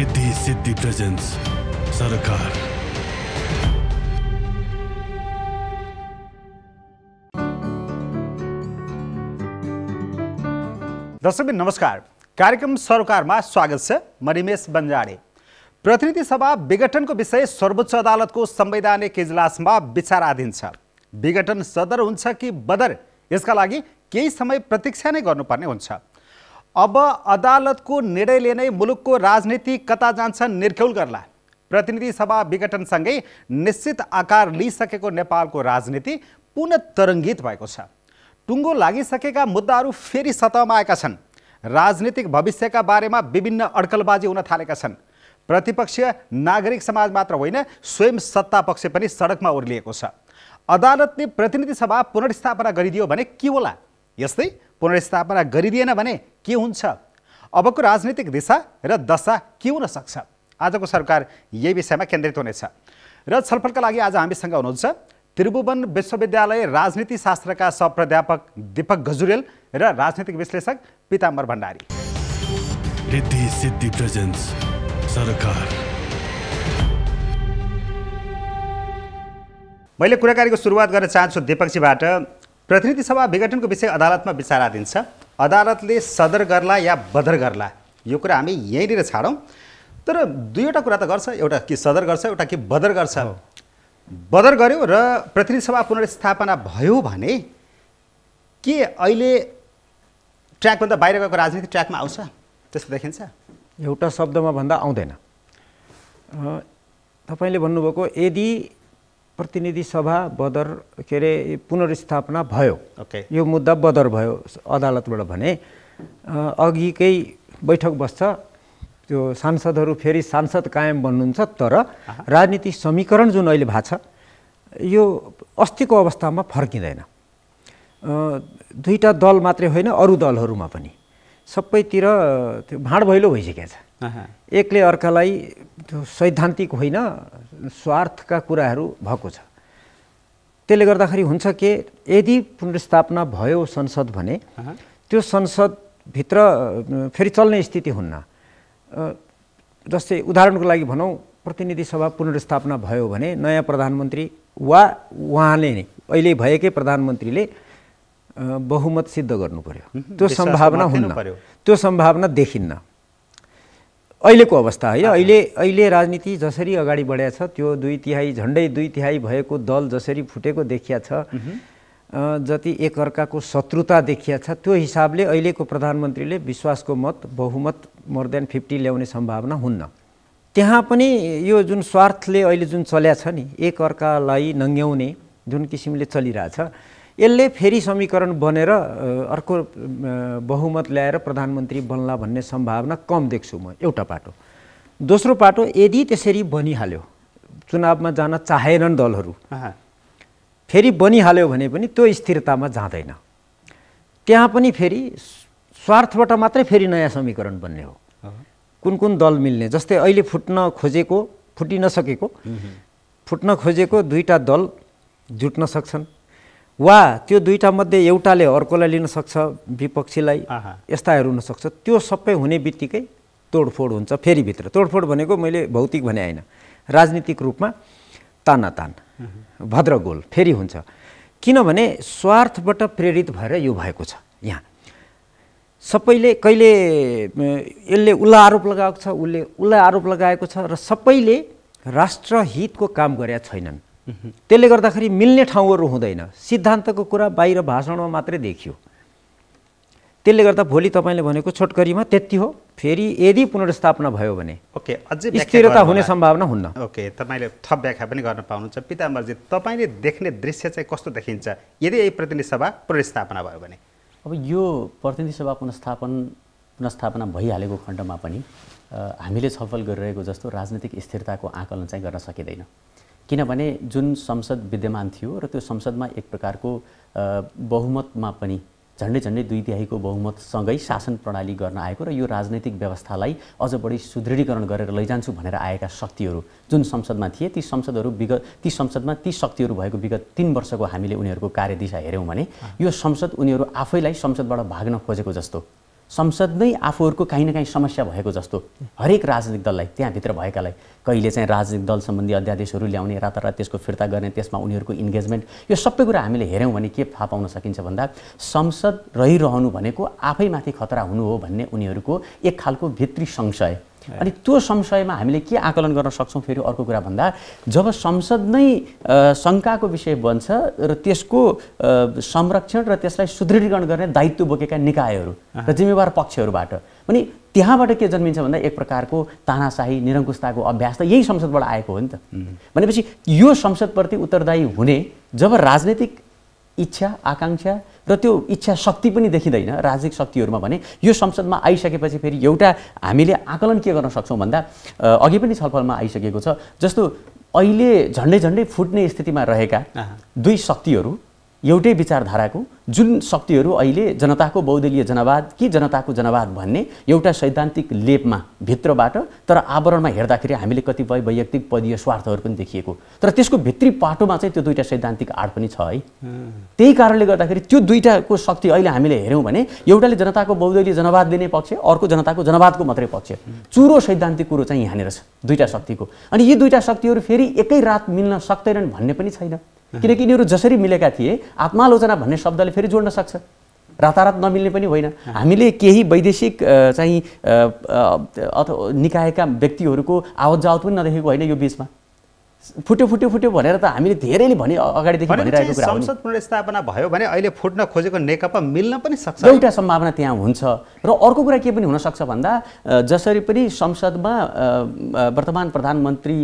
रिद्धि सिद्धि presence सरकार दर्शकबिन नमस्कार कार्यक्रम सरकारमा स्वागत छ म रिमेश बन्जाडे प्रतिनिधि सभा विघटनको विषय सर्वोच्च अदालतको संवैधानिक इजलासमा विचाराधीन छ विघटन सदर हुन्छ कि बदर यसका लागि केही समय प्रतीक्षा नै गर्नुपर्ने हुन्छ अब अदालतको निर्णयले नै मुलुकको राजनीति कता जान्छ निर्ख्यौल गर्ला प्रतिनिधि सभा विघटनसँगै निश्चित आकार लिइसकेको नेपालको राजनीति पुनः तरङ्गित भएको छ टुङ्गो लागिसकेका मुद्दाहरू फेरि सतहमा आएका छन् राजनीतिक भविष्यका बारेमा विभिन्न अड्कलबाजी हुन थालेका छन् प्रतिपक्ष नागरिक समाज मात्र होइन स्वयं सत्ता पक्ष पनि सडकमा ओर्लिएको छ अदालतले प्रतिनिधि सभा पुनर्स्थापना गरिदियो भने के होला यस्तै पुनर्स्थापना गरिदिएन भने के हुन्छ अबको राजनीतिक दिशा र दशा के हुन सक्छ आजको सरकार यही विषयमा केन्द्रित हुनेछ र छलफलका लागि आज हामीसँग हुनुहुन्छ त्रिभुवन विश्वविद्यालय राजनीति शास्त्रका सहप्राध्यापक दीपक गजुरेल र राजनीतिक विश्लेषक पिताम्बर भण्डारी मैले कुराकानीको सुरुवात गर्न चाहन्छु दिपकजीबाट प्रतिनिधि सभा विघटनको विषय अदालतमा विचाराधीन छ अदालतले सदर गर्ला या बदर गर्ला यो कुरा हामी यहीँनिर छाडौँ तर दुईवटा कुरा त गर्छ एउटा के सदर गर्छ एउटा के बदर गर्छ बदर गर्यो र प्रतिनिधि सभा पुनर्स्थापना भयो भने के अहिले ट्र्याकभन्दा बाहिर गएको राजनीति ट्र्याकमा आउँछ त्यस्तो देखिन्छ एउटा शब्दमा भन्दा आउँदैन तपाईँले भन्नुभएको यदि प्रतिनिधि सभा बदर के अरे पुनर्स्थापना भयो okay. यो मुद्दा बदर भयो अदालतबाट भने अघिकै बैठक बस्छ त्यो सांसदहरू फेरि सांसद कायम बन्नुहुन्छ तर राजनीति समीकरण जुन अहिले भएको छ यो अस्तिको अवस्थामा फर्किँदैन दुईवटा दल मात्रै होइन अरू दलहरूमा पनि सबैतिर त्यो भाँड भैलो भइसकेको छ एकले अर्कालाई त्यो सैद्धान्तिक होइन स्वार्थका कुराहरू भएको छ त्यसले गर्दाखेरि हुन्छ के यदि पुनर्स्थापना भयो संसद भने त्यो संसदभित्र फेरि चल्ने स्थिति हुन्न जस्तै उदाहरणको लागि भनौँ प्रतिनिधि सभा पुनर्स्थापना भयो भने नयाँ प्रधानमन्त्री वा उहाँले नै अहिले भएकै प्रधानमन्त्रीले बहुमत सिद्ध गर्नु पर्यो त्यो सम्भावना हुन्न त्यो सम्भावना देखिन्न अहिलेको अवस्था है अहिले अहिले राजनीति जसरी अगाडि बढेको छ त्यो दुई तिहाई झन्डै दुई तिहाई भएको दल जसरी फुटेको देखिया छ जति एकअर्काको शत्रुता देखिया छ त्यो हिसाबले अहिलेको प्रधानमन्त्रीले विश्वासको मत बहुमत मोर देन फिफ्टी ल्याउने सम्भावना हुन्न त्यहाँ पनि यो जुन स्वार्थले अहिले जुन चल्या छ नि एकअर्कालाई नङ्ग्याउने जुन किसिमले चलिरहेछ यसले फेरि समीकरण बनेर अर्को बहुमत ल्याएर प्रधानमन्त्री बन्ला भन्ने सम्भावना कम देख्छु म एउटा पाटो दोस्रो पाटो यदि त्यसरी बनिहाल्यो चुनावमा जान चाहेनन् दलहरू फेरि बनिहाल्यो भने पनि त्यो स्थिरतामा जाँदैन त्यहाँ पनि फेरि स्वार्थबाट मात्रै फेरि नयाँ समीकरण बन्ने हो कुन कुन दल मिल्ने जस्तै अहिले फुट्न खोजेको फुटिन सकेको फुट्न खोजेको दुईवटा दल जुट्न सक्छन् वा त्यो दुईवटा मध्ये एउटाले अर्कोलाई लिन सक्छ विपक्षीलाई यस्ताहरू हुनसक्छ त्यो सबै हुने बित्तिकै तोडफोड हुन्छ फेरि भित्र तोडफोड भनेको मैले भौतिक भने होइन राजनीतिक रूपमा तानातान भद्रगोल फेरि हुन्छ किनभने स्वार्थबाट प्रेरित भएर यो भएको छ यहाँ सबैले कहिले यसले उसलाई आरोप लगाएको छ उसले उसलाई आरोप लगाएको छ र सबैले राष्ट्रहितको काम गरेका छैनन् त्यसले गर्दाखेरि मिल्ने ठाउँहरू हुँदैन सिद्धान्तको कुरा बाहिर भाषणमा मात्रै देखियो त्यसले गर्दा भोलि तपाईँले भनेको छोटकरीमा त्यति हो फेरि यदि पुनर्स्थापना भयो भने ओके अझै स्थिरता हुने सम्भावना हुन्न ओके तपाईँले थप व्याख्या पनि गर्न पाउनुहुन्छ पिताम्बरजी तपाईँले देख्ने दृश्य चाहिँ कस्तो देखिन्छ यदि यही प्रतिनिधि सभा पुनर्स्थापना भयो भने अब यो प्रतिनिधि सभा पुनस्थापन पुनस्थापना भइहालेको खण्डमा पनि हामीले छलफल गरिरहेको जस्तो राजनैतिक स्थिरताको आकलन चाहिँ गर्न सकिँदैन किनभने जुन संसद विद्यमान थियो र त्यो संसदमा एक प्रकारको बहुमतमा पनि झन्डै झन्डै दुई तिहाईको बहुमतसँगै शासन प्रणाली गर्न आएको र यो राजनैतिक व्यवस्थालाई अझ बढी सुदृढीकरण गरेर लैजान्छु भनेर आएका शक्तिहरू जुन संसदमा थिए ती संसदहरू विगत ती संसदमा ती शक्तिहरू भएको विगत तिन वर्षको हामीले उनीहरूको कार्यदिशा हेऱ्यौँ भने यो संसद उनीहरू आफैलाई संसदबाट भाग्न खोजेको जस्तो संसदमै आफूहरूको काहीँ न काहीँ समस्या भएको जस्तो हरेक राजनीतिक दललाई त्यहाँभित्र भएकालाई कहिले चाहिँ राजनीतिक दल सम्बन्धी अध्यादेशहरू ल्याउने रातारात त्यसको फिर्ता गर्ने त्यसमा उनीहरूको इन्गेजमेन्ट यो सबै कुरा हामीले हेऱ्यौँ भने के थाहा पाउन सकिन्छ भन्दा संसद रहिरहनु भनेको आफैमाथि खतरा हुनु हो भन्ने उनीहरूको एक खालको भित्री संशय अनि त्यो संशयमा हामीले के आकलन गर्न सक्छौँ फेरि अर्को कुरा भन्दा जब संसद नै शङ्काको विषय बन्छ र त्यसको संरक्षण र त्यसलाई सुदृढीकरण गर्ने दायित्व बोकेका निकायहरू र जिम्मेवार पक्षहरूबाट अनि त्यहाँबाट के जन्मिन्छ भन्दा एक प्रकारको तानाशाही निरङ्कुशताको अभ्यास त यही संसदबाट आएको हो नि त भनेपछि यो संसदप्रति उत्तरदायी हुने जब राजनैतिक इच्छा आकाङ्क्षा र त्यो इच्छा शक्ति पनि देखिँदैन राजनीतिक शक्तिहरूमा भने यो संसदमा आइसकेपछि फेरि एउटा हामीले आकलन के गर्न सक्छौँ भन्दा अघि पनि छलफलमा आइसकेको छ जस्तो अहिले झन्डै झन्डै फुट्ने स्थितिमा रहेका दुई शक्तिहरू एउटै विचारधाराको जुन शक्तिहरू अहिले जनताको बहुदलीय जनवाद कि जनताको जनवाद भन्ने एउटा सैद्धान्तिक लेपमा भित्रबाट तर आवरणमा हेर्दाखेरि हामीले कतिपय वैयक्तिक पदीय स्वार्थहरू पनि देखिएको तर त्यसको भित्री पाटोमा चाहिँ त्यो दुईवटा सैद्धान्तिक आड पनि छ है त्यही कारणले गर्दाखेरि त्यो दुईवटाको शक्ति अहिले हामीले हेऱ्यौँ भने एउटाले जनताको बहुदलीय जनवाद लिने पक्ष अर्को जनताको जनवादको मात्रै पक्ष चुरो सैद्धान्तिक कुरो चाहिँ यहाँनिर छ दुईवटा शक्तिको अनि यी दुईवटा शक्तिहरू फेरि एकै रात मिल्न सक्दैनन् भन्ने पनि छैन किनकि यिनीहरू जसरी मिलेका थिए आत्मालोचना भन्ने शब्दले फेरि जोड्न सक्छ रातारात नमिल्ने पनि होइन हामीले केही वैदेशिक चाहिँ अथवा निकायका व्यक्तिहरूको आवत जावत पनि नदेखेको होइन यो बिचमा फुट्यो फुट्यो फुट्यो भनेर त हामीले धेरैले भने अगाडिदेखि भनिरहेको कुरा संसद पुनर्स्थापना भयो भने अहिले फुट्न खोजेको नेकपा मिल्न पनि सक्छ एउटा सम्भावना त्यहाँ हुन्छ र अर्को कुरा के पनि हुनसक्छ भन्दा जसरी पनि संसदमा वर्तमान प्रधानमन्त्री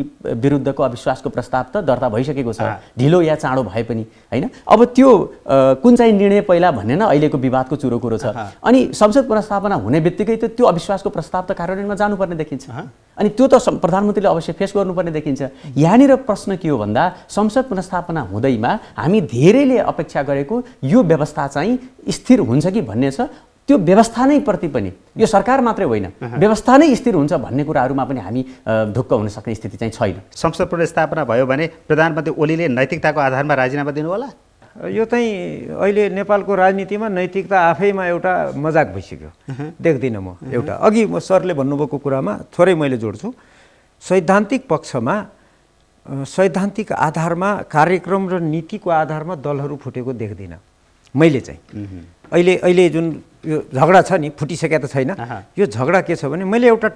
विरुद्धको अविश्वासको प्रस्ताव त दर्ता भइसकेको छ ढिलो या चाँडो भए पनि होइन अब त्यो कुन चाहिँ निर्णय पहिला भन्ने न अहिलेको विवादको चुरो कुरो छ अनि संसद पुनर्स्थापना हुने बित्तिकै त त्यो अविश्वासको प्रस्ताव त कार्यान्वयनमा जानुपर्ने देखिन्छ अनि त्यो त प्रधानमन्त्रीले अवश्य फेस गर्नुपर्ने देखिन्छ यहाँनिर प्रश्न के हो भन्दा संसद पुनस्थापना हुँदैमा हामी धेरैले अपेक्षा गरेको यो व्यवस्था चाहिँ स्थिर हुन्छ कि भन्ने छ त्यो व्यवस्था नै प्रति पनि यो सरकार मात्रै होइन व्यवस्था नै स्थिर हुन्छ भन्ने कुराहरूमा पनि हामी ढुक्क हुन सक्ने स्थिति चाहिँ छैन संसद पुनस्थापना भयो भने प्रधानमन्त्री ओलीले नैतिकताको आधारमा राजीनामा दिनु होला यो चाहिँ अहिले नेपालको राजनीतिमा नैतिकता आफैमा एउटा मजाक भइसक्यो देख्दिनँ म एउटा अघि म सरले भन्नुभएको कुरामा थोरै मैले जोड्छु सैद्धान्तिक पक्षमा सैद्धान्तिक आधारमा कार्यक्रम र नीतिको आधारमा दलहरू फुटेको देख्दिनँ मैले चाहिँ अहिले अहिले जुन यो झगडा छ नि फुटिसकेको त छैन यो झगडा के छ भने मैले एउटा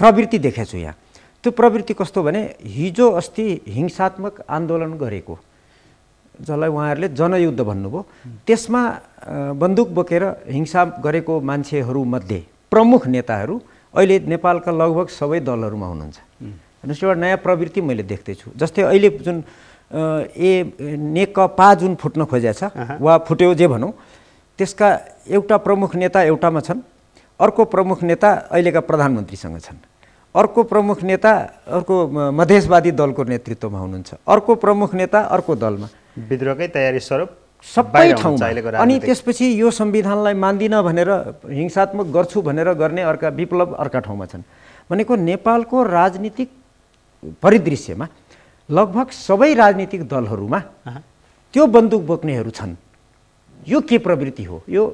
प्रवृत्ति देखेको छु यहाँ त्यो प्रवृत्ति कस्तो भने हिजो अस्ति हिंसात्मक आन्दोलन गरेको जसलाई उहाँहरूले जनयुद्ध भन्नुभयो त्यसमा बन्दुक बोकेर हिंसा गरेको मान्छेहरूमध्ये प्रमुख नेताहरू अहिले नेपालका लगभग सबै दलहरूमा हुनुहुन्छ हेर्नुहोस् एउटा नयाँ प्रवृत्ति मैले देख्दैछु जस्तै अहिले जुन ए नेकपा जुन फुट्न खोजेको छ वा फुट्यो जे भनौँ त्यसका एउटा प्रमुख नेता एउटामा छन् अर्को प्रमुख नेता अहिलेका प्रधानमन्त्रीसँग छन् अर्को प्रमुख नेता अर्को मधेसवादी दलको नेतृत्वमा हुनुहुन्छ अर्को प्रमुख नेता अर्को दलमा विद्रोहकै तयारी स्वरूप सबै ठाउँमा अनि त्यसपछि यो संविधानलाई मान्दिनँ भनेर हिंसात्मक गर्छु भनेर गर्ने अर्का विप्लव अर्का ठाउँमा छन् भनेको नेपालको राजनीतिक परिदृश्यमा लगभग सबै राजनीतिक दलहरूमा त्यो बन्दुक बोक्नेहरू छन् यो के प्रवृत्ति हो यो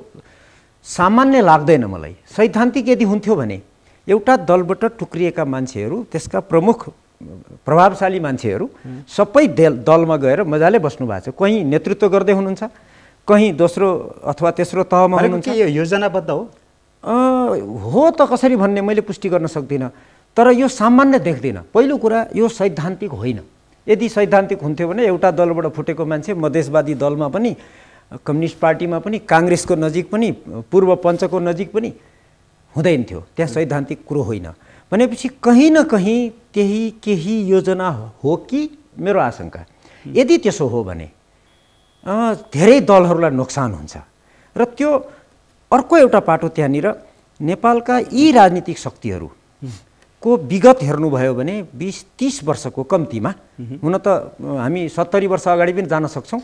सामान्य लाग्दैन मलाई सैद्धान्तिक यदि हुन्थ्यो भने एउटा दलबाट टुक्रिएका मान्छेहरू त्यसका प्रमुख प्रभावशाली मान्छेहरू सबै दल दलमा गएर मजाले बस्नु भएको छ कहीँ नेतृत्व गर्दै हुनुहुन्छ कहीँ दोस्रो अथवा तेस्रो तहमा हुनुहुन्छ यो योजनाबद्ध हो हो त कसरी भन्ने मैले पुष्टि गर्न सक्दिनँ तर यो सामान्य देख्दिनँ पहिलो कुरा यो सैद्धान्तिक होइन यदि सैद्धान्तिक हुन्थ्यो भने एउटा दलबाट फुटेको मान्छे मधेसवादी दलमा पनि कम्युनिस्ट पार्टीमा पनि काङ्ग्रेसको नजिक पनि पूर्व पञ्चको नजिक पनि हुँदैन थियो त्यहाँ सैद्धान्तिक कुरो होइन भनेपछि कहीँ न कहीँ त्यही केही योजना हो कि मेरो आशंका यदि त्यसो हो भने धेरै दलहरूलाई नोक्सान हुन्छ र त्यो अर्को एउटा पाटो त्यहाँनिर नेपालका यी राजनीतिक को विगत हेर्नुभयो भने बिस तिस वर्षको कम्तीमा हुन त हामी सत्तरी वर्ष अगाडि पनि जान सक्छौँ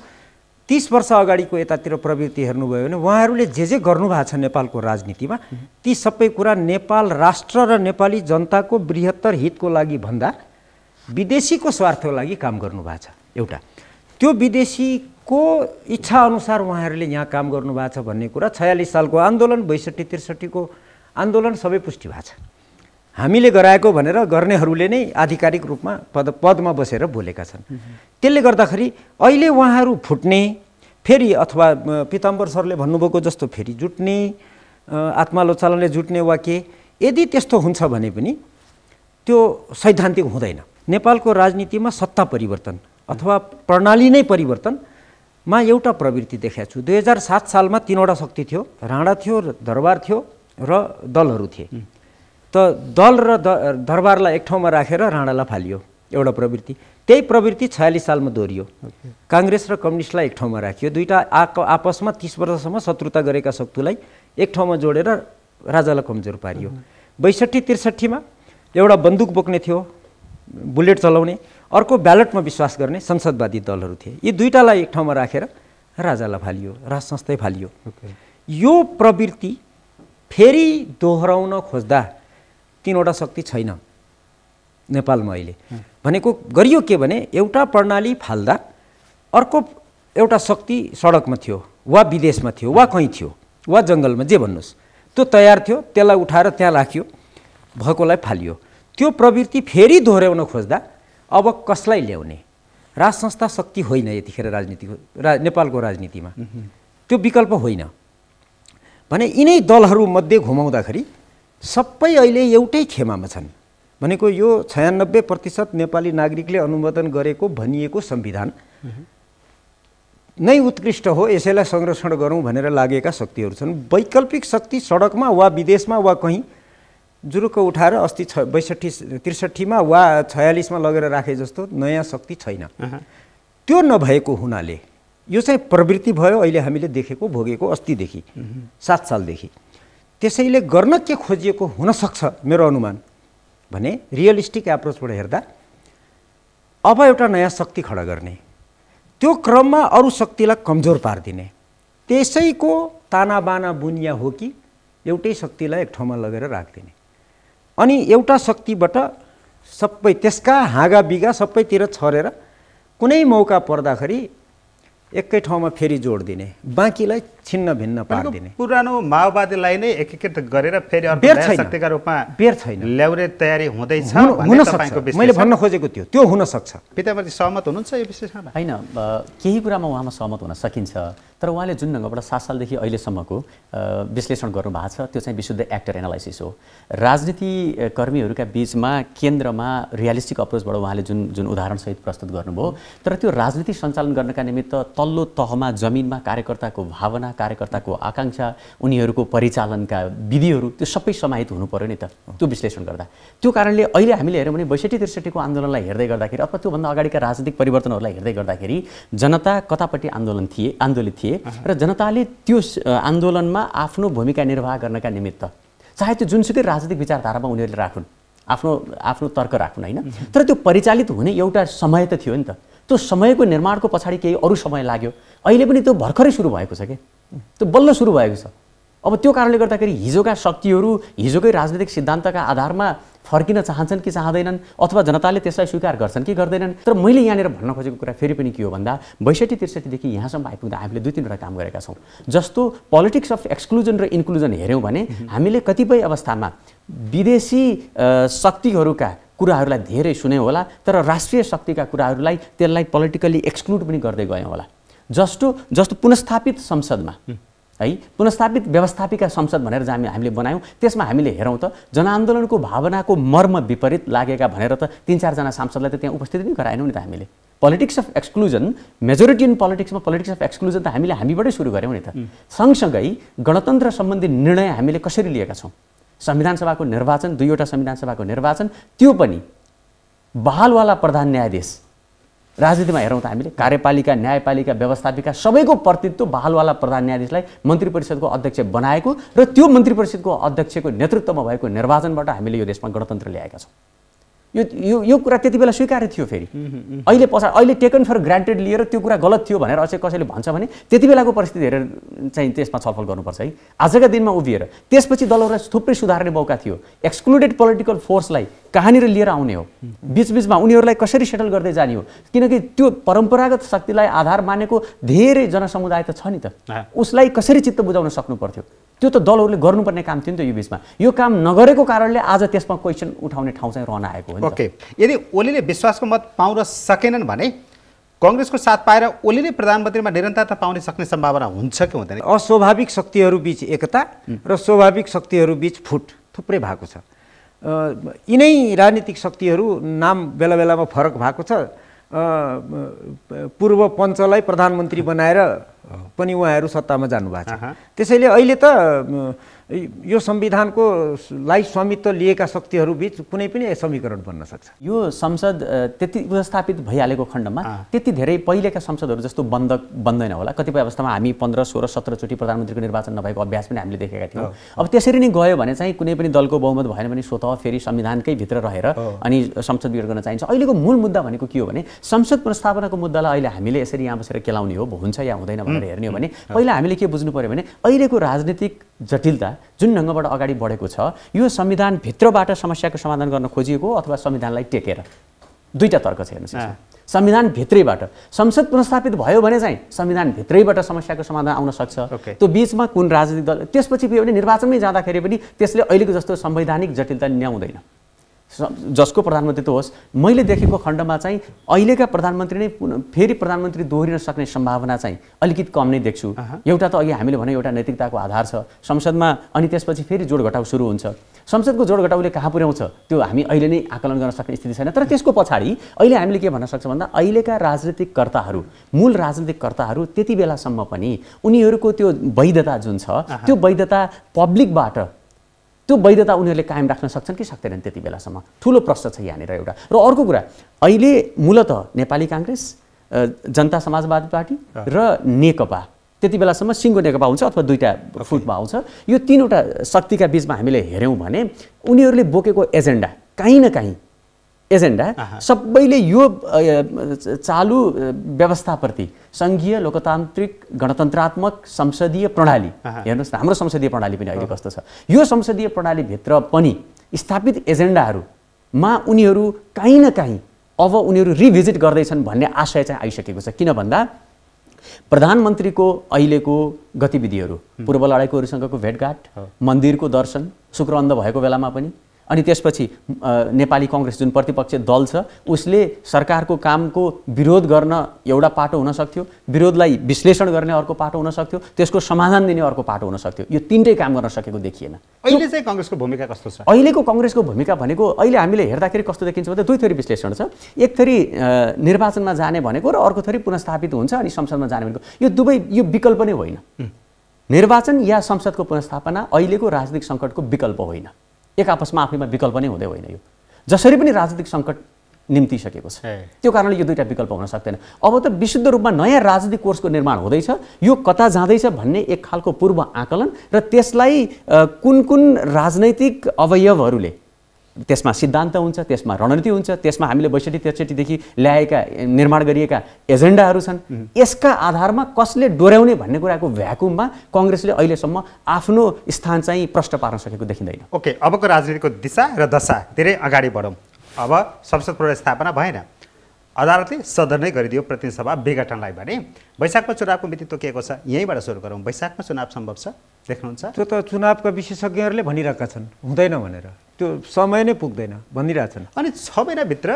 तिस वर्ष अगाडिको यतातिर प्रवृत्ति हेर्नुभयो भने उहाँहरूले जे जे गर्नुभएको छ नेपालको राजनीतिमा ती सबै कुरा नेपाल राष्ट्र र नेपाली जनताको बृहत्तर हितको लागि भन्दा विदेशीको स्वार्थको लागि काम गर्नुभएको छ एउटा त्यो विदेशीको इच्छाअनुसार उहाँहरूले यहाँ काम गर्नुभएको छ भन्ने कुरा छयालिस सालको आन्दोलन बैसठी त्रिसठीको आन्दोलन सबै पुष्टि भएको छ हामीले गराएको भनेर गर्नेहरूले नै आधिकारिक रूपमा पद पदमा बसेर बोलेका छन् त्यसले गर्दाखेरि अहिले उहाँहरू फुट्ने फेरि अथवा पिताम्बर सरले भन्नुभएको जस्तो फेरि जुट्ने आत्मालोचनाले जुट्ने वा के यदि त्यस्तो हुन्छ भने पनि त्यो सैद्धान्तिक हुँदैन नेपालको राजनीतिमा सत्ता परिवर्तन अथवा प्रणाली नै परिवर्तनमा एउटा प्रवृत्ति देखाएको छु दुई हजार सात सालमा तिनवटा शक्ति थियो राणा थियो दरबार थियो र दलहरू थिए त दल र दरबारलाई एक ठाउँमा राखेर राणालाई फालियो एउटा प्रवृत्ति त्यही प्रवृत्ति छयालिस सालमा दोहोरियो काङ्ग्रेस र कम्युनिस्टलाई एक ठाउँमा राखियो दुईवटा आपसमा तिस वर्षसम्म शत्रुता गरेका शक्तुलाई एक ठाउँमा जोडेर राजालाई कमजोर पारियो बैसठी त्रिसठीमा एउटा बन्दुक बोक्ने थियो बुलेट चलाउने अर्को ब्यालटमा विश्वास गर्ने संसदवादी दलहरू थिए यी दुईवटालाई एक ठाउँमा राखेर राजालाई फालियो राज फालियो यो प्रवृत्ति फेरि दोहोऱ्याउन खोज्दा तिनवटा शक्ति छैन नेपालमा अहिले भनेको गरियो के भने एउटा प्रणाली फाल्दा अर्को एउटा शक्ति सडकमा थियो वा विदेशमा थियो वा कहीँ थियो वा जङ्गलमा जे भन्नुहोस् त्यो तयार थियो त्यसलाई उठाएर त्यहाँ राख्यो भएकोलाई फालियो त्यो प्रवृत्ति फेरि दोहोऱ्याउन खोज्दा अब कसलाई ल्याउने राज संस्था शक्ति होइन यतिखेर राजनीतिको रा नेपालको राजनीतिमा त्यो विकल्प होइन भने यिनै दलहरूमध्ये घुमाउँदाखेरि सबै अहिले एउटै खेमामा छन् भनेको यो छयानब्बे प्रतिशत नेपाली नागरिकले अनुमोदन गरेको भनिएको संविधान नै उत्कृष्ट हो यसैलाई संरक्षण गरौँ भनेर लागेका शक्तिहरू छन् वैकल्पिक शक्ति सडकमा वा विदेशमा वा कहीँ जुरुक्क उठाएर अस्ति छ बैसठी त्रिसठीमा वा छयालिसमा लगेर राखे जस्तो नयाँ शक्ति छैन त्यो नभएको हुनाले यो चाहिँ प्रवृत्ति भयो अहिले हामीले देखेको भोगेको अस्तिदेखि सात सालदेखि त्यसैले गर्न के खोजिएको हुनसक्छ मेरो अनुमान भने रियलिस्टिक एप्रोचबाट हेर्दा अब एउटा नयाँ शक्ति खडा गर्ने त्यो क्रममा अरू शक्तिलाई कमजोर पारिदिने त्यसैको ताना बाना बुनिया हो कि एउटै शक्तिलाई एक ठाउँमा लगेर राखिदिने अनि एउटा शक्तिबाट सबै त्यसका हाँगा बिगा सबैतिर छरेर कुनै मौका पर्दाखेरि एकै ठाउँमा फेरि जोड दिने बाँकीलाई छिन्न भिन्न पारिदिने पुरानो माओवादीलाई नै एकीकृत गरेर फेरि शक्तिका रूपमा बेर छैन ल्याउने तयारी हुँदैछ हुन सक्छ मैले भन्न खोजेको थियो त्यो हुन सक्छ पितामती सहमत हुनुहुन्छ यो विशेषमा होइन केही कुरामा उहाँमा सहमत हुन सकिन्छ तर उहाँले जुन ढङ्गबाट सात सालदेखि अहिलेसम्मको विश्लेषण गर्नुभएको छ त्यो चाहिँ विशुद्ध एक्टर एनालाइसिस हो राजनीति कर्मीहरूका बिचमा केन्द्रमा रियालिस्टिक अप्रोचबाट उहाँले जुन जुन उदाहरणसहित प्रस्तुत गर्नुभयो तर त्यो राजनीति सञ्चालन गर्नका निमित्त तल्लो तहमा जमिनमा कार्यकर्ताको भावना कार्यकर्ताको आकाङ्क्षा उनीहरूको परिचालनका विधिहरू त्यो सबै समाहित हुनु पऱ्यो नि त त्यो विश्लेषण गर्दा त्यो कारणले अहिले हामीले हेऱ्यौँ भने बैसठी त्रिसठीको आन्दोलनलाई हेर्दै गर्दाखेरि अथवा त्योभन्दा अगाडिका राजनीतिक परिवर्तनहरूलाई हेर्दै गर्दाखेरि जनता कतापट्टि आन्दोलन थिए आन्दोलित थिए र जनताले त्यो आन्दोलनमा आफ्नो भूमिका निर्वाह गर्नका निमित्त चाहे त्यो जुनसुकै राजनीतिक विचारधारामा उनीहरूले राखुन् आफ्नो आफ्नो तर्क राखुन् होइन तर त्यो परिचालित हुने एउटा समय त थियो नि त त्यो समयको निर्माणको पछाडि केही अरू समय लाग्यो अहिले पनि त्यो भर्खरै सुरु भएको छ कि त्यो बल्ल सुरु भएको छ अब त्यो कारणले गर्दाखेरि हिजोका शक्तिहरू हिजोकै राजनीतिक सिद्धान्तका आधारमा फर्किन चाहन्छन् कि चाहँदैनन् अथवा जनताले त्यसलाई स्वीकार गर्छन् कि गर्दैनन् तर मैले यहाँनिर भन्न खोजेको कुरा फेरि पनि के हो भन्दा बैसठी त्रिसठीदेखि यहाँसम्म आइपुग्दा हामीले दुई तिनवटा काम गरेका छौँ जस्तो पोलिटिक्स अफ एक्सक्लुजन र इन्क्लुजन हेऱ्यौँ भने हामीले कतिपय अवस्थामा विदेशी शक्तिहरूका कुराहरूलाई धेरै सुन्यौँ होला तर राष्ट्रिय शक्तिका कुराहरूलाई त्यसलाई पोलिटिकल्ली एक्सक्लुड पनि गर्दै गयौँ होला जस्तो जस्तो पुनस्थापित संसदमा है पुनस्थापित व्यवस्थापिका संसद भनेर जहाँ हामी हामीले बनायौँ त्यसमा हामीले हेरौँ त जनआन्दोलनको भावनाको मर्म विपरीत लागेका भनेर त तिन चारजना सांसदलाई त त्यहाँ उपस्थित नै गराएनौँ नि त हामीले politics of exclusion majority in पोलिटिक्समा पोलिटिक्स अफ एक्सक्लुजन त हामीले हामीबाटै सुरु गऱ्यौँ नि त सँगसँगै गणतन्त्र सम्बन्धी निर्णय हामीले कसरी लिएका छौँ संविधान सभाको निर्वाचन दुईवटा संविधान सभाको निर्वाचन त्यो पनि बहालवाला प्रधान न्यायाधीश राजनीतिमा हेरौँ त हामीले कार्यपालिका न्यायपालिका व्यवस्थापिका सबैको प्रतित्व बहालवाला प्रधान न्यायाधीशलाई मन्त्री परिषदको अध्यक्ष बनाएको र त्यो मन्त्री परिषदको अध्यक्षको नेतृत्वमा भएको निर्वाचनबाट हामीले यो देशमा गणतन्त्र ल्याएका छौँ यो यो यो कुरा त्यति बेला स्वीकार्य थियो फेरि अहिले पछाडि अहिले टेकन फर ग्रान्टेड लिएर त्यो कुरा गलत थियो भनेर अझै कसैले भन्छ भने त्यति बेलाको परिस्थिति हेरेर चाहिँ त्यसमा छलफल गर्नुपर्छ है आजका दिनमा उभिएर त्यसपछि दलहरूलाई थुप्रै सुधार्ने मौका थियो एक्सक्लुडेड पोलिटिकल फोर्सलाई कहाँनिर लिएर आउने हो बिचबिचमा उनीहरूलाई कसरी सेटल गर्दै जाने हो किनकि त्यो परम्परागत शक्तिलाई आधार मानेको धेरै जनसमुदाय त छ नि त उसलाई कसरी चित्त बुझाउन सक्नु पर्थ्यो त्यो त दलहरूले गर्नुपर्ने काम थियो नि त यो बिचमा यो काम नगरेको कारणले आज त्यसमा क्वेसन उठाउने ठाउँ चाहिँ रहन आएको हो ओके यदि ओलीले विश्वासको मत पाउन सकेनन् भने कङ्ग्रेसको साथ पाएर ओलीले प्रधानमन्त्रीमा निरन्तरता पाउने सक्ने सम्भावना हुन्छ कि हुँदैन अस्वाभाविक बिच एकता र स्वाभाविक शक्तिहरूबिच फुट थुप्रै भएको छ यिनै राजनीतिक शक्तिहरू नाम बेला बेलामा फरक भएको छ पूर्व पञ्चलाई प्रधानमन्त्री बनाएर पनि उहाँहरू सत्तामा जानुभएको छ त्यसैले अहिले त यो संविधानको लाई स्वामित्व लिएका शक्तिहरू बिच कुनै पनि समीकरण बन्न सक्छ यो संसद त्यति व्यवस्थापित भइहालेको खण्डमा त्यति धेरै पहिलेका संसदहरू जस्तो बन्द बन्दैन होला कतिपय अवस्थामा हामी पन्ध्र सोह्र सत्रचोटि प्रधानमन्त्रीको निर्वाचन नभएको अभ्यास पनि हामीले देखेका थियौँ अब त्यसरी नै गयो भने चाहिँ कुनै पनि दलको बहुमत भएन भने स्वतः फेरि संविधानकै भित्र रहेर अनि संसद विरोध गर्न चाहिन्छ अहिलेको मूल मुद्दा भनेको के हो भने संसद पुनस्थापनाको मुद्दालाई अहिले हामीले यसरी यहाँ बसेर केलाउने हो हुन्छ या हुँदैन गरेर हेर्ने हो भने पहिला हामीले के बुझ्नु पऱ्यो भने अहिलेको राजनीतिक जटिलता जुन ढङ्गबाट अगाडि बढेको छ यो संविधानभित्रबाट समस्याको समाधान गर्न खोजिएको अथवा संविधानलाई टेकेर दुईवटा तर्क छ हेर्नुहोस् संविधानभित्रैबाट संसद पुनस्थापित भयो भने चाहिँ संविधानभित्रैबाट समस्याको समाधान आउन सक्छ okay. त्यो बिचमा कुन राजनीतिक दल त्यसपछि भने निर्वाचनमै जाँदाखेरि पनि त्यसले अहिलेको जस्तो संवैधानिक जटिलता ल्याउँदैन जसको प्रधानमन्त्रीत्व होस् मैले देखेको खण्डमा चाहिँ अहिलेका प्रधानमन्त्री नै पुनः फेरि प्रधानमन्त्री दोहोरिन सक्ने सम्भावना चाहिँ अलिकति कम नै देख्छु एउटा त अघि हामीले भने एउटा नैतिकताको आधार छ संसदमा अनि त्यसपछि फेरि जोड घटाउ सुरु हुन्छ संसदको जोड घटाउले कहाँ पुर्याउँछ त्यो हामी अहिले नै आकलन गर्न सक्ने स्थिति छैन तर त्यसको पछाडि अहिले हामीले के भन्न सक्छौँ भन्दा अहिलेका राजनीतिकर्ताहरू मूल राजनीतिकर्ताहरू त्यति बेलासम्म पनि उनीहरूको त्यो वैधता जुन छ त्यो वैधता पब्लिकबाट त्यो वैधता उनीहरूले कायम राख्न सक्छन् कि सक्दैनन् त्यति बेलासम्म ठुलो प्रश्न छ यहाँनिर एउटा र अर्को कुरा अहिले मूलत नेपाली काङ्ग्रेस जनता समाजवादी पार्टी र नेकपा त्यति बेलासम्म सिङ्गो नेकपा हुन्छ अथवा दुईवटा फुटमा आउँछ यो तिनवटा शक्तिका बिचमा हामीले हेऱ्यौँ भने उनीहरूले बोकेको एजेन्डा काहीँ न काहीँ एजेन्डा uh-huh. सबैले यो चालु व्यवस्थाप्रति सङ्घीय लोकतान्त्रिक गणतन्त्रात्मक संसदीय प्रणाली uh-huh. हेर्नुहोस् न हाम्रो संसदीय प्रणाली पनि अहिले कस्तो छ यो संसदीय प्रणालीभित्र पनि स्थापित एजेन्डाहरूमा उनीहरू काहीँ न काहीँ अब उनीहरू रिभिजिट गर्दैछन् भन्ने आशय चाहिँ आइसकेको छ किन भन्दा प्रधानमन्त्रीको अहिलेको गतिविधिहरू पूर्व लडाइँकोहरूसँगको भेटघाट मन्दिरको दर्शन शुक्रन्द भएको बेलामा पनि अनि त्यसपछि नेपाली कङ्ग्रेस जुन प्रतिपक्ष दल छ उसले सरकारको कामको विरोध गर्न एउटा पाटो हुन सक्थ्यो विरोधलाई विश्लेषण गर्ने अर्को पाटो हुन सक्थ्यो त्यसको समाधान दिने अर्को पाटो हुन सक्थ्यो यो तिनटै काम गर्न सकेको देखिएन अहिले चाहिँ कङ्ग्रेसको भूमिका कस्तो छ अहिलेको कङ्ग्रेसको भूमिका भनेको अहिले हामीले हेर्दाखेरि कस्तो देखिन्छ भने दुई थरी विश्लेषण छ एक थरी निर्वाचनमा जाने भनेको र अर्को थरी पुनस्थापित हुन्छ अनि संसदमा जाने भनेको यो दुवै यो विकल्प नै होइन निर्वाचन या संसदको पुनस्थापना अहिलेको राजनीतिक सङ्कटको विकल्प होइन एक आपसमा आफैमा विकल्प नै हुँदै होइन यो जसरी पनि राजनीतिक सङ्कट निम्तिसकेको छ त्यो कारणले यो दुईवटा विकल्प हुन सक्दैन अब त विशुद्ध रूपमा नयाँ राजनीतिक कोर्सको निर्माण हुँदैछ यो कता जाँदैछ भन्ने एक खालको पूर्व आकलन र त्यसलाई कुन कुन राजनैतिक अवयवहरूले त्यसमा सिद्धान्त हुन्छ त्यसमा रणनीति हुन्छ त्यसमा हामीले बैसठी त्रिसठीदेखि ल्याएका निर्माण गरिएका एजेन्डाहरू छन् यसका आधारमा कसले डोर्याउने भन्ने कुराको भ्याकुममा कङ्ग्रेसले अहिलेसम्म आफ्नो स्थान चाहिँ प्रष्ट पार्न सकेको देखिँदैन ओके अबको राजनीतिको दिशा र दशा धेरै अगाडि बढौँ अब संसद पुनर्स्थापना भएन अदालतले सदन नै गरिदियो प्रतिनिधि सभा विघटनलाई भने वैशाखमा चुनावको मिति तोकिएको छ यहीँबाट सुरु गरौँ वैशाखमा चुनाव सम्भव छ देख्नुहुन्छ त्यो त चुनावका विशेषज्ञहरूले भनिरहेका छन् हुँदैन भनेर त्यो समय नै पुग्दैन भनिरहेछन् अनि छ महिनाभित्र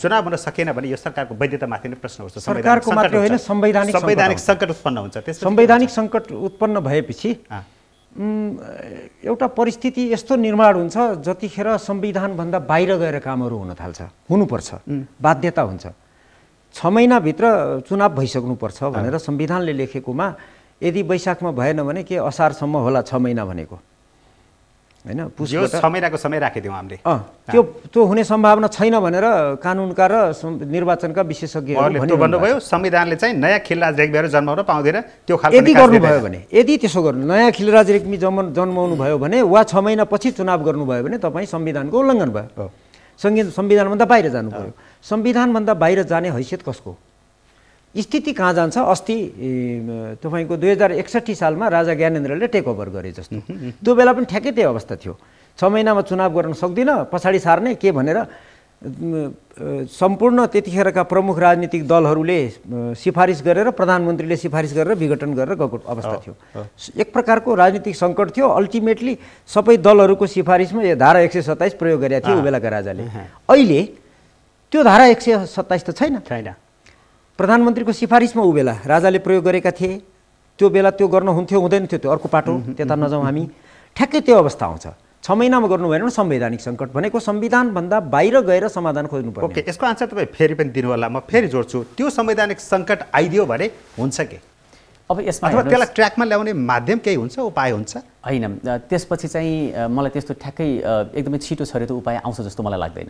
चुनाव हुन सकेन भने यो सरकारको वैधतामाथि नै प्रश्न उठ्छ सरकारको मात्र होइन संवैधानिक संवैधानिक सङ्कट उत्पन्न हुन्छ त्यस संवैधानिक सङ्कट उत्पन्न भएपछि एउटा परिस्थिति यस्तो निर्माण हुन्छ जतिखेर संविधानभन्दा बाहिर गएर कामहरू हुन थाल्छ हुनुपर्छ बाध्यता हुन्छ छ महिनाभित्र चुनाव भइसक्नुपर्छ भनेर संविधानले लेखेकोमा यदि वैशाखमा भएन भने के असारसम्म होला छ महिना भनेको होइन यो समय राखिदिउँ हामीले त्यो त्यो हुने सम्भावना छैन भनेर कानुनका र निर्वाचनका विशेषज्ञहरूले भन्नुभयो संविधानले चाहिँ नयाँ खिलराज रेग्मीहरू जन्माउन पाउँदैन त्यो खालको यदि गर्नुभयो भने यदि त्यसो गर्नु नयाँ खिलराज रेग्मी जन्म जन्माउनु भयो भने वा छ महिनापछि चुनाव गर्नुभयो भने तपाईँ संविधानको उल्लङ्घन भयो संविधानभन्दा बाहिर जानु पऱ्यो संविधानभन्दा बाहिर जाने हैसियत कसको स्थिति कहाँ जान्छ अस्ति तपाईँको दुई हजार एकसट्ठी सालमा राजा ज्ञानेन्द्रले टेकओभर गरे जस्तो त्यो बेला पनि ठ्याक्कै त्यही अवस्था थियो छ महिनामा चुनाव गर्न सक्दिनँ पछाडि सार्ने के भनेर सम्पूर्ण त्यतिखेरका प्रमुख राजनीतिक दलहरूले सिफारिस गरेर प्रधानमन्त्रीले सिफारिस गरेर विघटन गरेर गएको अवस्था थियो एक प्रकारको राजनीतिक सङ्कट थियो अल्टिमेटली सबै दलहरूको सिफारिसमा यो धारा एक सय सत्ताइस प्रयोग गरेका थियो बेलाका राजाले अहिले त्यो धारा एक सय सत्ताइस त छैन छैन प्रधानमन्त्रीको सिफारिसमा ऊ बेला राजाले प्रयोग गरेका थिए त्यो बेला त्यो गर्न हुन्थ्यो हुँदैन थियो त्यो अर्को पाटो त्यता नजाउँ हामी ठ्याक्कै त्यो अवस्था आउँछ छ महिनामा गर्नु भएन संवैधानिक सङ्कट भनेको संविधानभन्दा बाहिर गएर समाधान खोज्नु पर्छ ओके यसको आन्सर तपाईँ फेरि पनि दिनु होला म फेरि जोड्छु त्यो संवैधानिक सङ्कट आइदियो भने हुन्छ कि अब यसमा अथवा त्यसलाई ट्र्याकमा ल्याउने माध्यम केही हुन्छ उपाय हुन्छ होइन त्यसपछि चाहिँ मलाई त्यस्तो ठ्याक्कै एकदमै छिटो छरेको उपाय आउँछ जस्तो मलाई लाग्दैन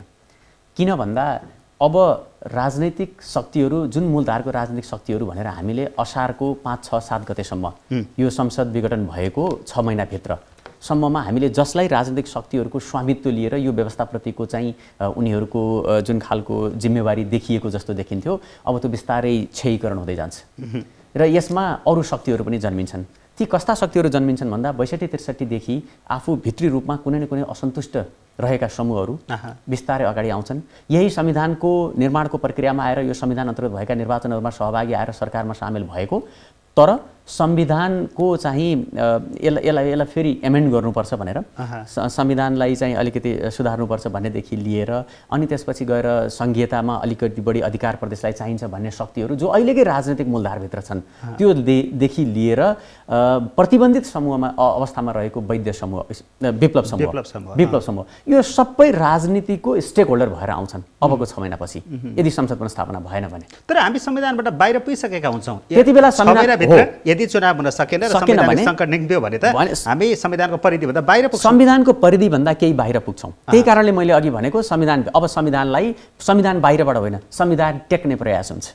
किन भन्दा अब राजनैतिक शक्तिहरू जुन मूलधारको राजनैतिक शक्तिहरू भनेर हामीले असारको पाँच छ सात गतेसम्म यो संसद विघटन भएको छ महिनाभित्र सम्ममा हामीले जसलाई राजनीतिक शक्तिहरूको स्वामित्व लिएर यो व्यवस्थाप्रतिको चाहिँ उनीहरूको जुन खालको जिम्मेवारी देखिएको जस्तो देखिन्थ्यो अब त्यो बिस्तारै क्षयीकरण हुँदै जान्छ र यसमा अरू शक्तिहरू पनि जन्मिन्छन् ती कस्ता शक्तिहरू जन्मिन्छन् भन्दा बैसठी त्रिसठीदेखि आफू भित्री रूपमा कुनै न कुनै असन्तुष्ट रहेका समूहहरू बिस्तारै अगाडि आउँछन् यही संविधानको निर्माणको प्रक्रियामा आएर यो संविधान अन्तर्गत भएका निर्वाचनहरूमा सहभागी आएर सरकारमा सामेल भएको तर संविधानको चाहिँ यसलाई यसलाई यसलाई फेरि एमेन्ड गर्नुपर्छ भनेर संविधानलाई चाहिँ अलिकति सुधार्नुपर्छ भन्नेदेखि लिएर अनि त्यसपछि गएर सङ्घीयतामा अलिकति बढी अधिकार प्रदेशलाई चाहिन्छ भन्ने शक्तिहरू जो अहिलेकै राजनैतिक मूलधारभित्र छन् त्यो देखि लिएर प्रतिबन्धित समूहमा अवस्थामा रहेको वैद्य समूह विप्लव समूह विप्लव समूह यो सबै राजनीतिको स्टेक होल्डर भएर आउँछन् अबको छ महिनापछि यदि संसद स्थापना भएन भने तर हामी संविधानबाट बाहिर पुगिसकेका हुन्छौँ त्यति बेला यदि चुनाव हुन सकेन सकेन भने सङ्कट निक्दियो भने त हामी संविधानको परिधिभन्दा बाहिर संविधानको परिधिभन्दा केही बाहिर पुग्छौँ त्यही कारणले मैले अघि भनेको संविधान अब संविधानलाई संविधान बाहिरबाट होइन संविधान टेक्ने प्रयास हुन्छ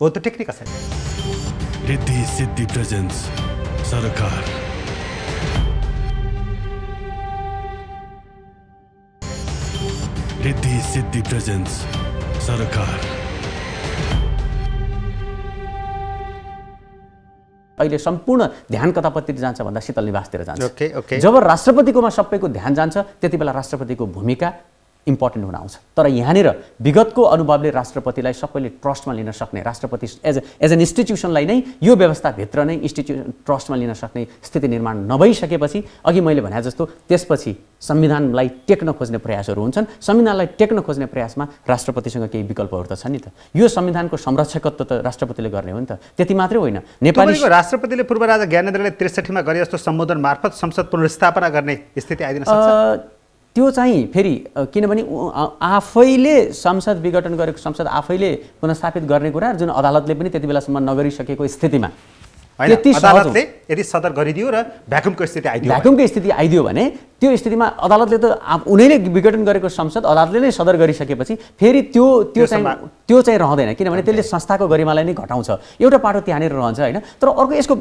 हो त टेक्ने कसरी प्रेजेन्स सरकार सिद्धि प्रेजेन्स सरकार अहिले सम्पूर्ण ध्यान कतापत्तिर जान्छ भन्दा शीतल निवासतिर जान्छ जब राष्ट्रपतिकोमा सबैको ध्यान जान्छ त्यति बेला राष्ट्रपतिको भूमिका इम्पोर्टेन्ट हुन आउँछ तर यहाँनिर विगतको अनुभवले राष्ट्रपतिलाई सबैले ट्रस्टमा लिन सक्ने राष्ट्रपति एज एज एन इन्स्टिट्युसनलाई नै यो व्यवस्थाभित्र नै इन्स्टिट्युसन ट्रस्टमा लिन सक्ने स्थिति निर्माण नभइसकेपछि अघि मैले भने जस्तो त्यसपछि संविधानलाई टेक्न खोज्ने प्रयासहरू हुन्छन् संविधानलाई टेक्न खोज्ने प्रयासमा राष्ट्रपतिसँग केही विकल्पहरू त छन् नि त यो संविधानको संरक्षकत्व त राष्ट्रपतिले गर्ने हो नि त त्यति मात्रै होइन नेपाली राष्ट्रपतिले पूर्व राजा ज्ञानेन्द्रले त्रिसठीमा गरे जस्तो सम्बोधन मार्फत संसद पुनर्स्थापना गर्ने स्थिति आइदिन सक्छ त्यो चाहिँ फेरि किनभने आफैले संसद विघटन गरेको संसद आफैले पुनस्थापित गर्ने कुरा जुन अदालतले पनि त्यति बेलासम्म नगरिसकेको स्थितिमा अदालतले यदि सदर गरिदियो र भ्याकुमको स्थिति आइदियो भ्याकुमको स्थिति आइदियो भने त्यो स्थितिमा अदालतले त नै विघटन गरेको संसद अदालतले नै सदर गरिसकेपछि फेरि त्यो त्यो चाहिँ त्यो चाहिँ रहँदैन किनभने त्यसले संस्थाको गरिमालाई नै घटाउँछ एउटा बाटो त्यहाँनिर रहन्छ होइन तर अर्को यसको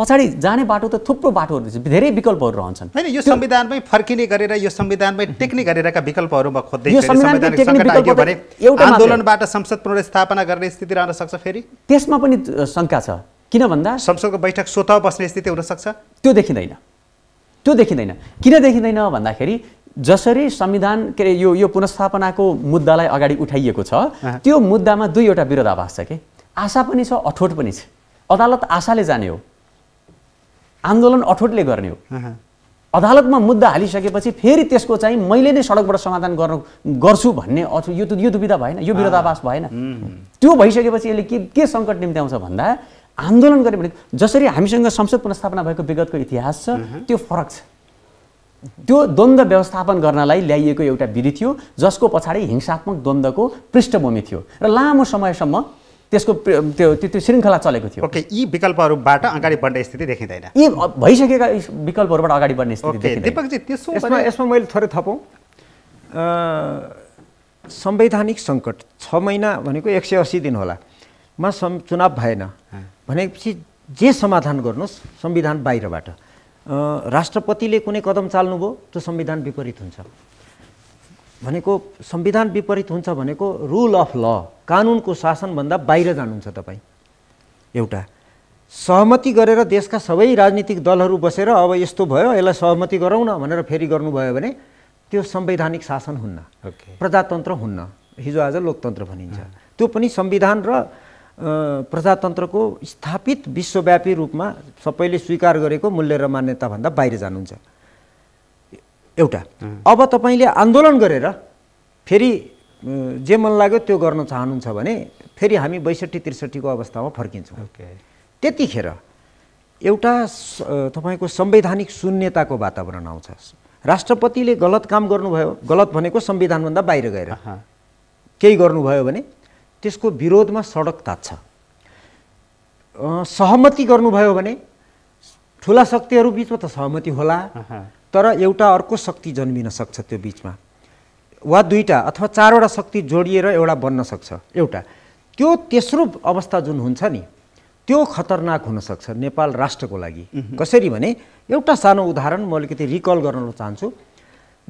पछाडि जाने बाटो त थुप्रो बाटोहरू धेरै विकल्पहरू रहन्छन् होइन यो संविधानमै फर्किने गरेर यो संविधानमै टेक्ने गरेरका विकल्पहरू म खोज्दै आन्दोलनबाट संसद पुनर्स्थापना गर्ने स्थिति रहन सक्छ फेरि त्यसमा पनि शङ्का छ किन भन्दा संसदको बैठक स्वतः बस्ने स्थिति हुनसक्छ त्यो देखिँदैन त्यो देखिँदैन किन देखिँदैन भन्दाखेरि जसरी संविधान के अरे यो यो पुनस्थापनाको मुद्दालाई अगाडि उठाइएको छ त्यो मुद्दामा दुईवटा विरोधाभास छ कि आशा पनि छ अठोट पनि छ अदालत आशाले जाने हो आन्दोलन अठोटले गर्ने हो अदालतमा मुद्दा हालिसकेपछि फेरि त्यसको चाहिँ मैले नै सडकबाट समाधान गर्नु गर्छु भन्ने यो यो दुविधा भएन यो विरोधाभास भएन त्यो भइसकेपछि यसले के के सङ्कट निम्त्याउँछ भन्दा आन्दोलन गर्यो भने जसरी हामीसँग संसद पुनस्थापना भएको विगतको इतिहास छ त्यो फरक छ त्यो द्वन्द्व व्यवस्थापन गर्नलाई ल्याइएको एउटा विधि थियो जसको पछाडि हिंसात्मक द्वन्द्वको पृष्ठभूमि थियो र लामो समयसम्म त्यसको त्यो त्यो श्रृङ्खला चलेको थियो ओके यी विकल्पहरूबाट अगाडि बढ्ने स्थिति देखिँदैन यी भइसकेका विकल्पहरूबाट अगाडि बढ्ने स्थिति देखिँदैन त्यसो यसमा मैले थोरै थपौँ संवैधानिक सङ्कट छ महिना भनेको एक सय अस्सी दिन होला मा चुनाव भएन भनेपछि जे समाधान गर्नुहोस् संविधान बाहिरबाट राष्ट्रपतिले कुनै कदम चाल्नुभयो त्यो संविधान विपरीत हुन्छ भनेको संविधान विपरीत हुन्छ भनेको रुल अफ ल कानुनको शासनभन्दा बाहिर जानुहुन्छ तपाईँ एउटा सहमति गरेर देशका सबै राजनीतिक दलहरू बसेर अब यस्तो भयो यसलाई सहमति गरौँ न भनेर फेरि गर्नुभयो भने त्यो संवैधानिक शासन हुन्न okay. प्रजातन्त्र हुन्न हिजो आज लोकतन्त्र भनिन्छ त्यो पनि संविधान र प्रजातन्त्रको स्थापित विश्वव्यापी रूपमा सबैले स्वीकार गरेको मूल्य र मान्यताभन्दा बाहिर जानुहुन्छ एउटा अब तपाईँले आन्दोलन गरेर फेरि जे मन लाग्यो त्यो गर्न चाहनुहुन्छ भने फेरि हामी बैसठी त्रिसठीको अवस्थामा फर्किन्छौँ त्यतिखेर एउटा तपाईँको संवैधानिक शून्यताको वातावरण आउँछ राष्ट्रपतिले गलत काम गर्नुभयो गलत भनेको संविधानभन्दा बाहिर गएर केही गर्नुभयो भने त्यसको विरोधमा सडक तात्छ सहमति गर्नुभयो भने ठुला शक्तिहरू बिचमा त सहमति होला तर एउटा अर्को शक्ति जन्मिन सक्छ त्यो बिचमा वा दुईवटा अथवा चारवटा शक्ति जोडिएर एउटा बन्न सक्छ एउटा त्यो तेस्रो अवस्था जुन हुन्छ नि त्यो खतरनाक हुनसक्छ नेपाल राष्ट्रको लागि कसरी भने एउटा सानो उदाहरण म अलिकति रिकल गर्न चाहन्छु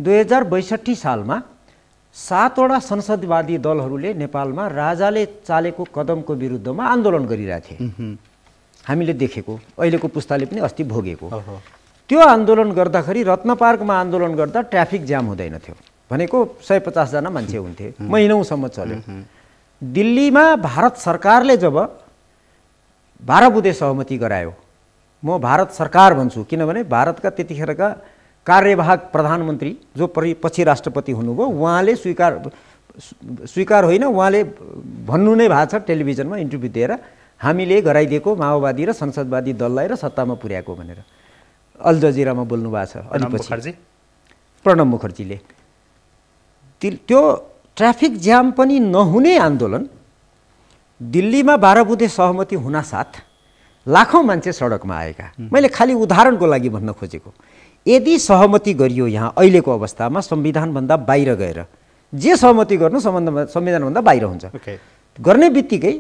दुई हजार बैसठी सालमा सातवटा संसदवादी दलहरूले नेपालमा राजाले चालेको कदमको विरुद्धमा आन्दोलन गरिरहेको थिए हामीले देखेको अहिलेको पुस्ताले पनि अस्ति भोगेको त्यो आन्दोलन गर्दाखेरि रत्न पार्कमा आन्दोलन गर्दा ट्राफिक जाम हुँदैन थियो भनेको सय पचासजना मान्छे हुन्थे महिनौसम्म चल्यो दिल्लीमा भारत सरकारले जब बाह्र बुधे सहमति गरायो म भारत सरकार भन्छु किनभने भारतका त्यतिखेरका कार्यवाहक प्रधानमन्त्री जो परि पछि राष्ट्रपति हुनुभयो उहाँले स्वीकार स्वीकार होइन उहाँले भन्नु नै भएको छ टेलिभिजनमा इन्टरभ्यू दिएर हामीले गराइदिएको माओवादी र संसदवादी दललाई र सत्तामा पुर्याएको भनेर अल जजिरामा बोल्नु भएको छ अनि मुखर्जी प्रणब मुखर्जीले त्यो ट्राफिक जाम पनि नहुने आन्दोलन दिल्लीमा बाह्र बुधे सहमति हुनासाथ लाखौँ मान्छे सडकमा आएका मैले खालि उदाहरणको लागि भन्न खोजेको यदि सहमति गरियो यहाँ अहिलेको अवस्थामा संविधानभन्दा बाहिर गएर जे सहमति गर्नु सम्बन्ध संविधानभन्दा बाहिर हुन्छ okay. गर्ने बित्तिकै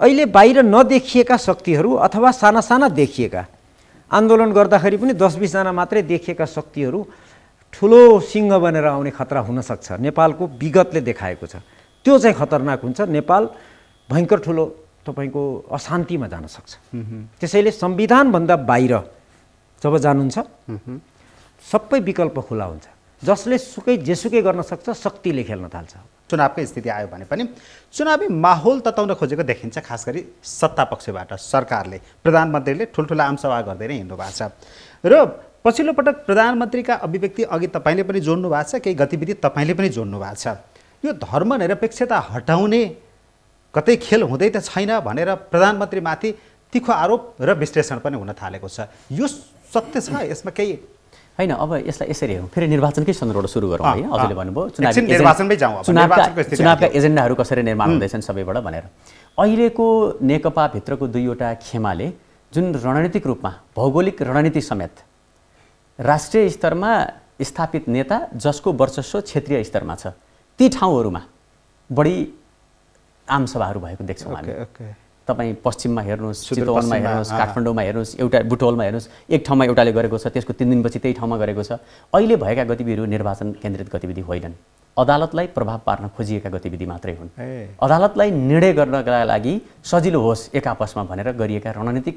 अहिले बाहिर नदेखिएका शक्तिहरू अथवा साना साना देखिएका आन्दोलन गर्दाखेरि पनि दस बिसजना मात्रै देखिएका शक्तिहरू ठुलो सिंह बनेर आउने खतरा हुनसक्छ नेपालको विगतले देखाएको छ त्यो चाहिँ खतरनाक हुन्छ नेपाल भयङ्कर ठुलो तपाईँको अशान्तिमा जान सक्छ त्यसैले संविधानभन्दा बाहिर जब जानुहुन्छ सबै विकल्प खुला हुन्छ जसले सुकै जेसुकै गर्न सक्छ शक्तिले खेल्न थाल्छ चुनावकै स्थिति आयो भने पनि चुनावी माहौल तताउन खोजेको देखिन्छ खास गरी सत्ता पक्षबाट सरकारले प्रधानमन्त्रीले ठुल्ठुला आमसभा गर्दै नै हिँड्नु भएको छ र पछिल्लो पटक प्रधानमन्त्रीका अभिव्यक्ति अघि तपाईँले पनि जोड्नु भएको छ केही गतिविधि तपाईँले पनि जोड्नु भएको छ यो धर्मनिरपेक्षता हटाउने कतै खेल हुँदै त छैन भनेर प्रधानमन्त्रीमाथि तिखो आरोप र विश्लेषण पनि हुन थालेको छ यो सत्य छ यसमा केही होइन अब यसलाई यसरी हेरौँ फेरि निर्वाचनकै सन्दर्भबाट सुरु गरौँ है हजुरले भन्नुभयो चुनाव चुनावका एजेन्डाहरू कसरी निर्माण हुँदैछन् सबैबाट भनेर अहिलेको नेकपाभित्रको दुईवटा खेमाले जुन रणनीतिक रूपमा भौगोलिक रणनीति समेत राष्ट्रिय स्तरमा स्थापित नेता जसको वर्चस्व क्षेत्रीय स्तरमा छ ती ठाउँहरूमा बढी आमसभाहरू भएको देख्छौँ हामी तपाईँ पश्चिममा हेर्नुहोस् चितवनमा हेर्नुहोस् काठमाडौँमा हेर्नुहोस् एउटा बुटवलमा हेर्नुहोस् एक ठाउँमा एउटाले गरेको छ त्यसको तिन दिनपछि त्यही ठाउँमा गरेको छ अहिले भएका गतिविधिहरू निर्वाचन केन्द्रित गतिविधि होइनन् अदालतलाई प्रभाव पार्न खोजिएका गतिविधि मात्रै हुन् अदालतलाई निर्णय गर्नका लागि सजिलो होस् एक आपसमा भनेर गरिएका रणनीतिक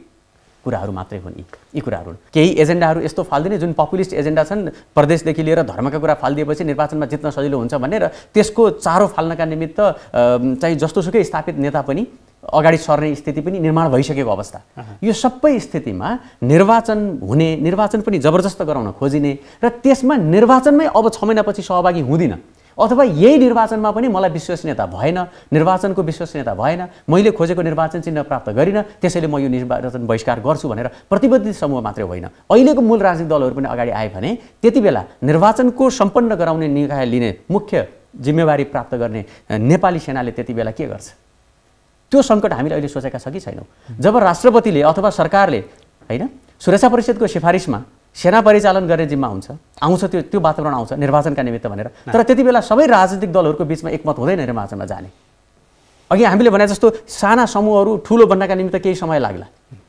कुराहरू मात्रै हुन् यी यी कुराहरू केही एजेन्डाहरू यस्तो फालिदिने जुन पपुलिस्ट एजेन्डा छन् प्रदेशदेखि लिएर धर्मका कुरा फालिदिएपछि निर्वाचनमा जित्न सजिलो हुन्छ भनेर त्यसको चारो फाल्नका निमित्त चाहिँ जस्तोसुकै स्थापित नेता पनि अगाडि सर्ने स्थिति पनि निर्माण भइसकेको अवस्था यो सबै स्थितिमा निर्वाचन हुने निर्वाचन पनि जबरजस्त गराउन खोजिने र त्यसमा निर्वाचनमै अब छ महिनापछि सहभागी हुँदिनँ अथवा यही निर्वाचनमा पनि मलाई विश्वसनीयता भएन निर्वाचनको विश्वसनीयता भएन मैले खोजेको निर्वाचन चिन्ह प्राप्त गरिनँ त्यसैले म यो निर्वाचन बहिष्कार गर्छु भनेर प्रतिबद्ध समूह मात्रै होइन अहिलेको मूल राजनीतिक दलहरू पनि अगाडि आए भने त्यति बेला निर्वाचनको सम्पन्न गराउने निकाय लिने मुख्य जिम्मेवारी प्राप्त गर्ने नेपाली सेनाले त्यति बेला के गर्छ त्यो सङ्कट हामीले अहिले सोचेका छ कि छैनौँ जब राष्ट्रपतिले अथवा सरकारले होइन सुरक्षा परिषदको सिफारिसमा सेना परिचालन गर्ने जिम्मा हुन्छ आउँछ त्यो त्यो वातावरण आउँछ निर्वाचनका निमित्त भनेर तर त्यति बेला सबै राजनीतिक दलहरूको बिचमा एकमत हुँदैन निर्वाचनमा जाने अघि हामीले भने जस्तो साना समूहहरू ठुलो बन्नका निमित्त केही समय लाग्ला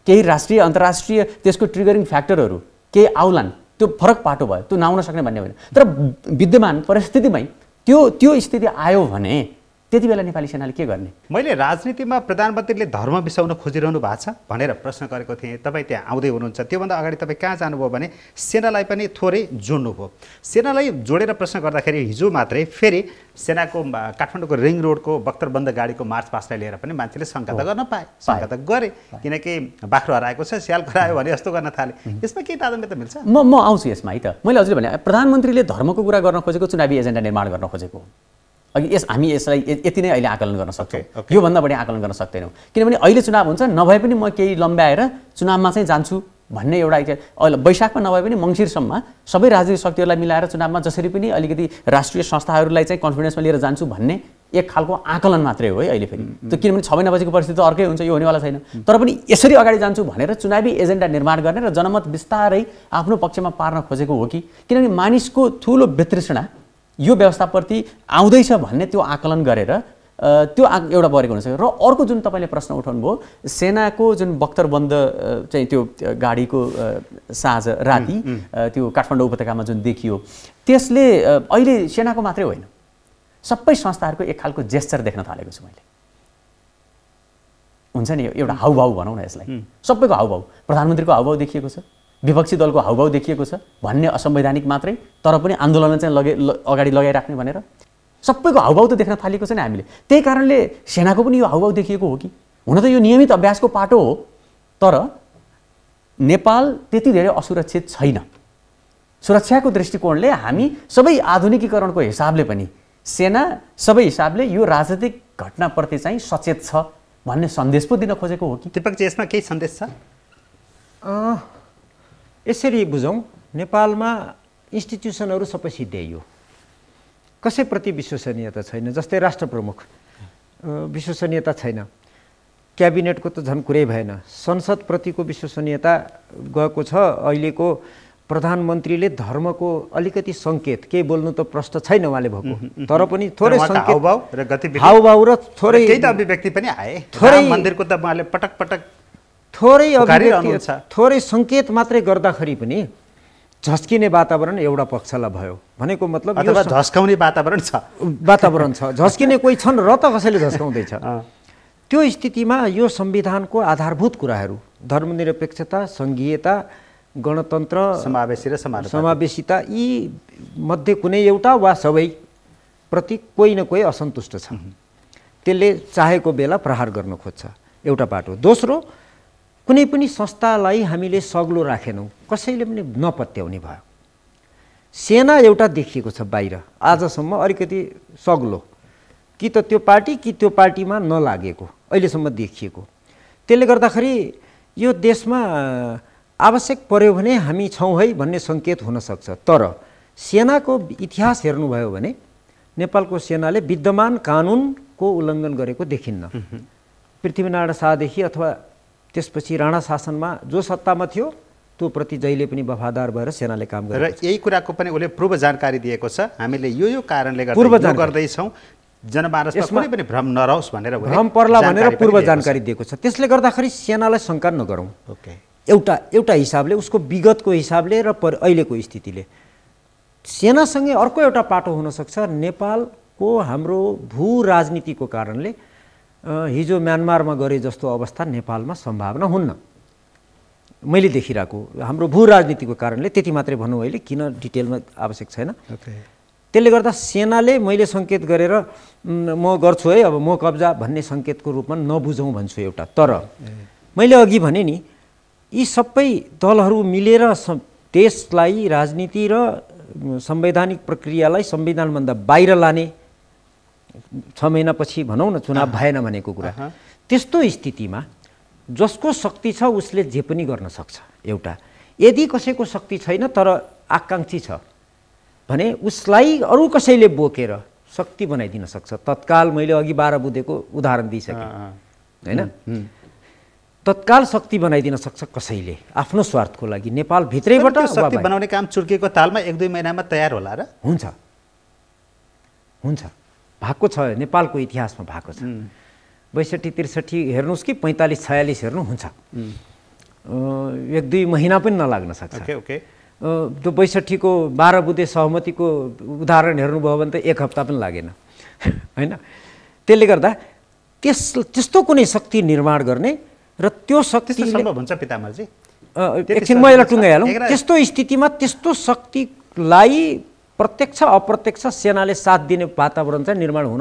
केही राष्ट्रिय अन्तर्राष्ट्रिय त्यसको ट्रिगरिङ फ्याक्टरहरू केही आउलान् त्यो फरक पाटो भयो त्यो नआउन सक्ने भन्ने होइन तर विद्यमान परिस्थितिमै त्यो त्यो स्थिति आयो भने त्यति बेला नेपाली सेनाले के गर्ने मैले राजनीतिमा प्रधानमन्त्रीले धर्म बिसाउन खोजिरहनु भएको छ भनेर प्रश्न गरेको थिएँ तपाईँ त्यहाँ आउँदै हुनुहुन्छ त्योभन्दा अगाडि तपाईँ कहाँ जानुभयो भने सेनालाई पनि थोरै जोड्नुभयो सेनालाई जोडेर प्रश्न गर्दाखेरि हिजो मात्रै फेरि सेनाको काठमाडौँको रिङ रोडको बख्तरबन्द गाडीको मार्च पासलाई लिएर पनि मान्छेले शङ्का त गर्न पाए शङ्का त गरे किनकि बाख्रो हराएको छ स्याल गरायो भने यस्तो गर्न थाले यसमा के तादम्य त मिल्छ म म आउँछु यसमा है त मैले हजुर भने प्रधानमन्त्रीले धर्मको कुरा गर्न खोजेको चुनावी एजेन्डा निर्माण गर्न खोजेको अघि यस हामी यसलाई यति नै अहिले आकलन गर्न सक्छौँ योभन्दा बढी आकलन गर्न सक्दैनौँ किनभने अहिले चुनाव हुन्छ नभए पनि म केही लम्ब्याएर चुनावमा चाहिँ जान्छु भन्ने एउटा अहिले वैशाखमा नभए पनि मङ्सिरसम्म सबै राजनीतिक शक्तिहरूलाई मिलाएर चुनावमा जसरी पनि अलिकति राष्ट्रिय संस्थाहरूलाई चाहिँ कन्फिडेन्समा लिएर जान्छु भन्ने एक खालको आकलन मात्रै हो है अहिले फेरि त्यो किनभने छ महिना बजीको परिस्थिति त अर्कै हुन्छ यो हुनेवाला छैन तर पनि यसरी अगाडि जान्छु भनेर चुनावी एजेन्डा निर्माण गर्ने र जनमत बिस्तारै आफ्नो पक्षमा पार्न खोजेको हो कि किनभने मानिसको ठुलो वितृष्णा यो व्यवस्थाप्रति आउँदैछ भन्ने त्यो आकलन गरेर त्यो आ एउटा परेको हुनसक्छ र अर्को जुन तपाईँले प्रश्न उठाउनुभयो सेनाको जुन बख्तरबन्द चाहिँ त्यो गाडीको साँझ राति त्यो काठमाडौँ उपत्यकामा जुन देखियो त्यसले अहिले सेनाको मात्रै होइन सबै संस्थाहरूको एक खालको जेस्चर देख्न थालेको छु मैले हुन्छ नि एउटा हाउभाउ भनौँ न यसलाई सबैको हाउभाउ प्रधानमन्त्रीको हाउभाउ देखिएको छ विपक्षी दलको हाउभाउ देखिएको छ भन्ने असंवैधानिक मात्रै तर पनि आन्दोलन चाहिँ लगे अगाडि लगाइराख्ने भनेर सबैको हाउभाउ त देख्न थालेको छ नि हामीले त्यही कारणले सेनाको पनि यो हाउभाउ देखिएको हो कि हुन त यो नियमित अभ्यासको पाटो हो तर नेपाल त्यति धेरै असुरक्षित छैन सुरक्षाको दृष्टिकोणले हामी सबै आधुनिकीकरणको हिसाबले पनि सेना सबै हिसाबले यो राजनीतिक घटनाप्रति चाहिँ सचेत छ भन्ने सन्देश पो दिन खोजेको हो कि विपक्ष यसमा केही सन्देश छ यसरी बुझौँ नेपालमा इन्स्टिट्युसनहरू सबै सिद्ध्याइयो कसैप्रति विश्वसनीयता छैन जस्तै राष्ट्र प्रमुख विश्वसनीयता छैन क्याबिनेटको त झन् कुरै भएन संसदप्रतिको विश्वसनीयता गएको छ अहिलेको प्रधानमन्त्रीले धर्मको अलिकति सङ्केत केही बोल्नु त प्रष्ट छैन उहाँले भएको तर पनि थोरै हाउभाउ र थोरै अभिव्यक्ति पनि आए थोरै मन्दिरको त उहाँले पटक पटक थोरै अभिव्यक्ति थोरै सङ्केत मात्रै गर्दाखेरि पनि झस्किने वातावरण एउटा पक्षलाई भयो भनेको मतलब झस्काउने वातावरण छ वातावरण छ झस्किने कोही छन् र त कसैले झस्काउँदैछ त्यो स्थितिमा यो संविधानको आधारभूत कुराहरू धर्मनिरपेक्षता सङ्घीयता गणतन्त्र समावेशी र समावेशिता यी मध्ये कुनै एउटा वा सबैप्रति कोही न कोही असन्तुष्ट छन् त्यसले चाहेको बेला प्रहार गर्न खोज्छ एउटा बाटो दोस्रो कुनै पनि संस्थालाई हामीले सग्लो राखेनौँ कसैले पनि नपत्याउने भयो सेना एउटा देखिएको छ बाहिर आजसम्म अलिकति सग्लो कि त त्यो पार्टी कि त्यो पार्टीमा नलागेको अहिलेसम्म देखिएको त्यसले गर्दाखेरि यो देशमा आवश्यक पर्यो भने हामी छौँ है भन्ने सङ्केत हुनसक्छ तर सेनाको इतिहास हेर्नुभयो भने नेपालको सेनाले विद्यमान कानुनको उल्लङ्घन गरेको देखिन्न पृथ्वीनारायण शाहदेखि अथवा त्यसपछि राणा शासनमा जो सत्तामा थियो त्योप्रति जहिले पनि वफादार भएर सेनाले काम गरे र यही कुराको पनि उसले पूर्व जानकारी दिएको छ हामीले यो यो कारणले गर्दा गर्दैछौँ जनमानसमा पनि भ्रम नरहोस् भनेर भ्रम पर्ला भनेर पूर्व जानकारी दिएको छ त्यसले गर्दाखेरि सेनालाई शङ्का नगरौँ ओके एउटा एउटा हिसाबले उसको विगतको हिसाबले र पर अहिलेको स्थितिले सेनासँगै अर्को एउटा पाटो हुनसक्छ नेपालको हाम्रो भू राजनीतिको कारणले हिजो म्यानमारमा गरे जस्तो अवस्था नेपालमा सम्भावना हुन्न मैले देखिरहेको हाम्रो भू राजनीतिको कारणले त्यति मात्रै भनौँ अहिले किन डिटेलमा आवश्यक छैन त्यसले गर्दा सेनाले मैले सङ्केत गरेर म गर्छु है अब म कब्जा भन्ने सङ्केतको रूपमा नबुझौँ भन्छु एउटा तर मैले अघि भने नि यी सबै दलहरू मिलेर देशलाई राजनीति र संवैधानिक प्रक्रियालाई संविधानभन्दा बाहिर लाने छ महिनापछि भनौँ न चुनाव भएन भनेको कुरा त्यस्तो स्थितिमा जसको शक्ति छ उसले जे पनि गर्न सक्छ एउटा यदि कसैको शक्ति छैन तर आकाङ्क्षी छ भने उसलाई अरू कसैले बोकेर शक्ति बनाइदिन सक्छ तत्काल मैले अघि बाह्र बुधेको उदाहरण दिइसकेँ होइन तत्काल शक्ति बनाइदिन सक्छ कसैले आफ्नो स्वार्थको लागि नेपालभित्रैबाट शक्ति बनाउने काम चुर्केको तालमा एक दुई महिनामा तयार होला र हुन्छ हुन्छ भएको छ नेपालको इतिहासमा भएको छ बैसठी त्रिसठी हेर्नुहोस् कि पैँतालिस छयालिस हेर्नु हुन्छ एक दुई महिना पनि नलाग्न सक्छ त्यो बैसठीको बाह्र बुधे सहमतिको उदाहरण हेर्नुभयो भने त एक हप्ता पनि लागेन होइन त्यसले गर्दा त्यस त्यस्तो कुनै शक्ति निर्माण गर्ने र त्यो शक्ति हुन्छ चाहिँ एकछिन म यसलाई टुङ्गाइहालौँ त्यस्तो स्थितिमा त्यस्तो शक्तिलाई प्रत्यक्ष अप्रत्यक्ष सेनाले साथ दिने वातावरण चाहिँ निर्माण हुन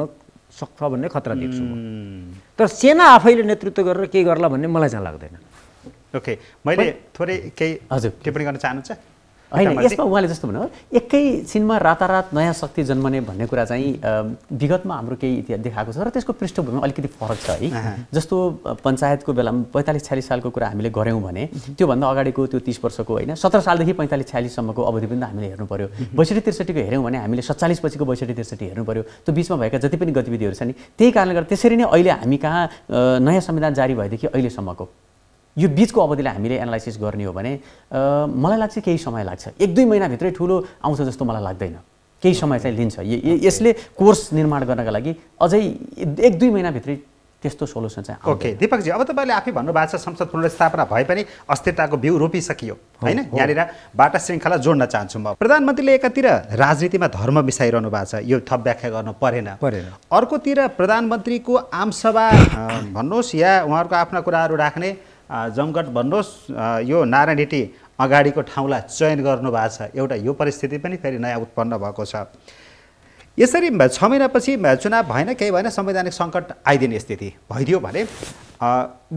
सक्छ भन्ने खतरा देख्छु म तर सेना आफैले नेतृत्व गरेर केही गर्ला भन्ने मलाई चाहिँ लाग्दैन ओके मैले थोरै केही हजुर टिप्पणी गर्न चाहनुहुन्छ होइन यसमा उहाँले जस्तो भन्नु एकैछिनमा रातारात नयाँ शक्ति जन्मने भन्ने कुरा चाहिँ विगतमा हाम्रो केही इतिहास देखाएको छ र त्यसको पृष्ठभूमिमा अलिकति फरक छ है जस्तो पञ्चायतको बेलामा पैँतालिस छ्यालिस सालको कुरा हामीले गऱ्यौँ भने त्योभन्दा अगाडिको त्यो तिस वर्षको होइन सत्र सालदेखि पैँतालिस छ्यालिससम्मको अवधि पनि हामीले हेर्नु पऱ्यो बैसठी त्रिसठीको हेऱ्यौँ भने हामीले सत्तालिस पछिको बैसठी त्रिसठी हेर्नु पऱ्यो त्यो बिचमा भएका जति पनि गतिविधिहरू छन् नि त्यही कारणले गर्दा त्यसरी नै अहिले हामी कहाँ नयाँ संविधान जारी भएदेखि अहिलेसम्मको यो बिचको अवधिलाई हामीले एनालाइसिस गर्ने हो भने मलाई लाग्छ केही समय लाग्छ एक दुई महिनाभित्रै ठुलो आउँछ जस्तो मलाई लाग्दैन केही समय चाहिँ लिन्छ यसले कोर्स निर्माण गर्नका लागि अझै एक दुई महिनाभित्रै त्यस्तो सोल्युसन चाहिँ ओके दिपकजी अब तपाईँले आफै भन्नुभएको छ संसद पुनर्स्थापना भए पनि अस्थिरताको बिउ रोपिसकियो होइन यहाँनिर बाटा श्रृङ्खला जोड्न चाहन्छु म प्रधानमन्त्रीले एकातिर राजनीतिमा धर्म मिसाइरहनु भएको छ यो थप व्याख्या गर्नु परेन परेन अर्कोतिर प्रधानमन्त्रीको आमसभा भन्नुहोस् या उहाँहरूको आफ्ना कुराहरू राख्ने जमघट भन्नुहोस् यो नारायण अगाडिको ठाउँलाई चयन गर्नुभएको छ एउटा यो परिस्थिति पनि फेरि नयाँ उत्पन्न भएको छ यसरी छ महिनापछि चुनाव भएन केही भएन संवैधानिक सङ्कट आइदिने स्थिति भइदियो भने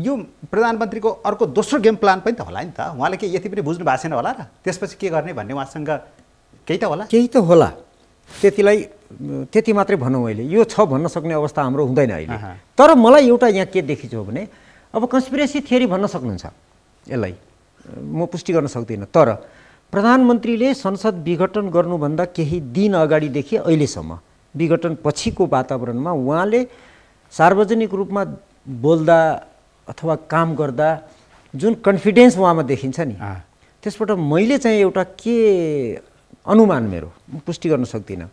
यो प्रधानमन्त्रीको अर्को दोस्रो गेम प्लान पनि त होला नि त उहाँले के यति पनि बुझ्नु भएको छैन होला र त्यसपछि के गर्ने भन्ने उहाँसँग केही त होला केही त होला त्यतिलाई त्यति मात्रै भनौँ मैले यो छ भन्न सक्ने अवस्था हाम्रो हुँदैन अहिले तर मलाई एउटा यहाँ के देखिन्छ भने अब कन्सपिरेसी थियरी भन्न सक्नुहुन्छ यसलाई म पुष्टि गर्न सक्दिनँ तर प्रधानमन्त्रीले संसद विघटन गर्नुभन्दा केही दिन अगाडिदेखि अहिलेसम्म विघटन पछिको वातावरणमा उहाँले सार्वजनिक रूपमा बोल्दा अथवा काम गर्दा जुन कन्फिडेन्स उहाँमा देखिन्छ नि त्यसबाट मैले चाहिँ एउटा के अनुमान मेरो पुष्टि गर्न सक्दिनँ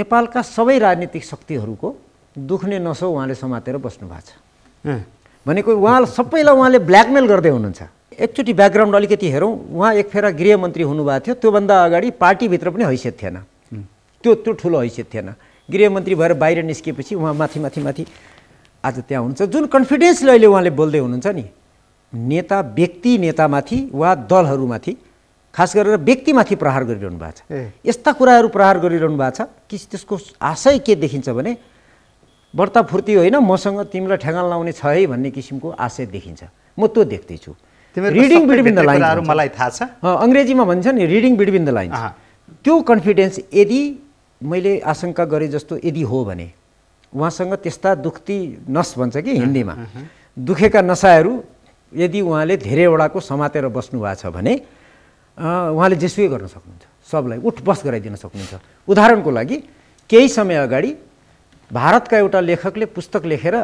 नेपालका सबै राजनीतिक शक्तिहरूको दुख्ने नसो उहाँले समातेर बस्नु भएको छ भनेको उहाँ सबैलाई उहाँले ब्ल्याकमेल गर्दै हुनुहुन्छ एकचोटि ब्याकग्राउन्ड अलिकति हेरौँ उहाँ एक फेर गृहमन्त्री हुनुभएको थियो त्योभन्दा अगाडि पार्टीभित्र पनि हैसियत थिएन त्यो त्यो ठुलो हैसियत थिएन गृहमन्त्री भएर बाहिर निस्किएपछि उहाँ माथि माथि माथि आज त्यहाँ हुनुहुन्छ जुन कन्फिडेन्सले अहिले उहाँले बोल्दै हुनुहुन्छ नि नेता व्यक्ति नेतामाथि वा दलहरूमाथि खास गरेर व्यक्तिमाथि प्रहार गरिरहनु भएको छ यस्ता कुराहरू प्रहार गरिरहनु भएको छ कि त्यसको आशय के देखिन्छ भने व्रत फुर्ती होइन मसँग तिमीलाई ठेगान लाउने छ है भन्ने किसिमको आशय देखिन्छ म त्यो देख्दैछु रिडिङ बिटविन द लाइन मलाई थाहा छ अङ्ग्रेजीमा भन्छ नि रिडिङ बिटविन द लाइन त्यो कन्फिडेन्स यदि मैले आशंका गरेँ जस्तो यदि हो भने उहाँसँग त्यस्ता दुख्ती नस भन्छ कि हिन्दीमा दुखेका नसाहरू यदि उहाँले धेरैवटाको समातेर बस्नुभएको छ भने उहाँले जेसुकै गर्न सक्नुहुन्छ सबलाई उठ बस गराइदिन सक्नुहुन्छ उदाहरणको लागि केही समय अगाडि भारतका एउटा लेखकले पुस्तक लेखेर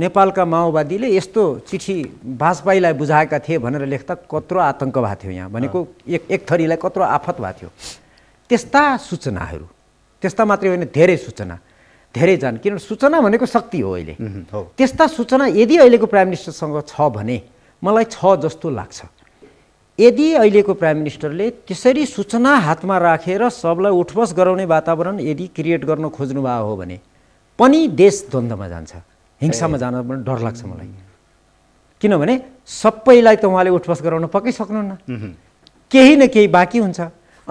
नेपालका माओवादीले यस्तो चिठी वाजपेयीलाई बुझाएका थिए भनेर लेख्दा कत्रो आतङ्क भएको थियो यहाँ भनेको एक एक थरीलाई कत्रो आफत भएको थियो त्यस्ता सूचनाहरू त्यस्ता मात्रै होइन धेरै सूचना धेरै जान किनभने सूचना भनेको शक्ति हो अहिले त्यस्ता सूचना यदि अहिलेको प्राइम मिनिस्टरसँग छ भने मलाई छ जस्तो लाग्छ यदि अहिलेको प्राइम मिनिस्टरले त्यसरी सूचना हातमा राखेर सबलाई उठबस गराउने वातावरण यदि क्रिएट गर्न खोज्नुभएको हो भने पनि देश द्वन्द्वमा जान्छ हिंसामा जान पनि डर लाग्छ मलाई किनभने सबैलाई त उहाँले उठबस गराउन पक्कै सक्नुहुन्न केही न केही बाँकी हुन्छ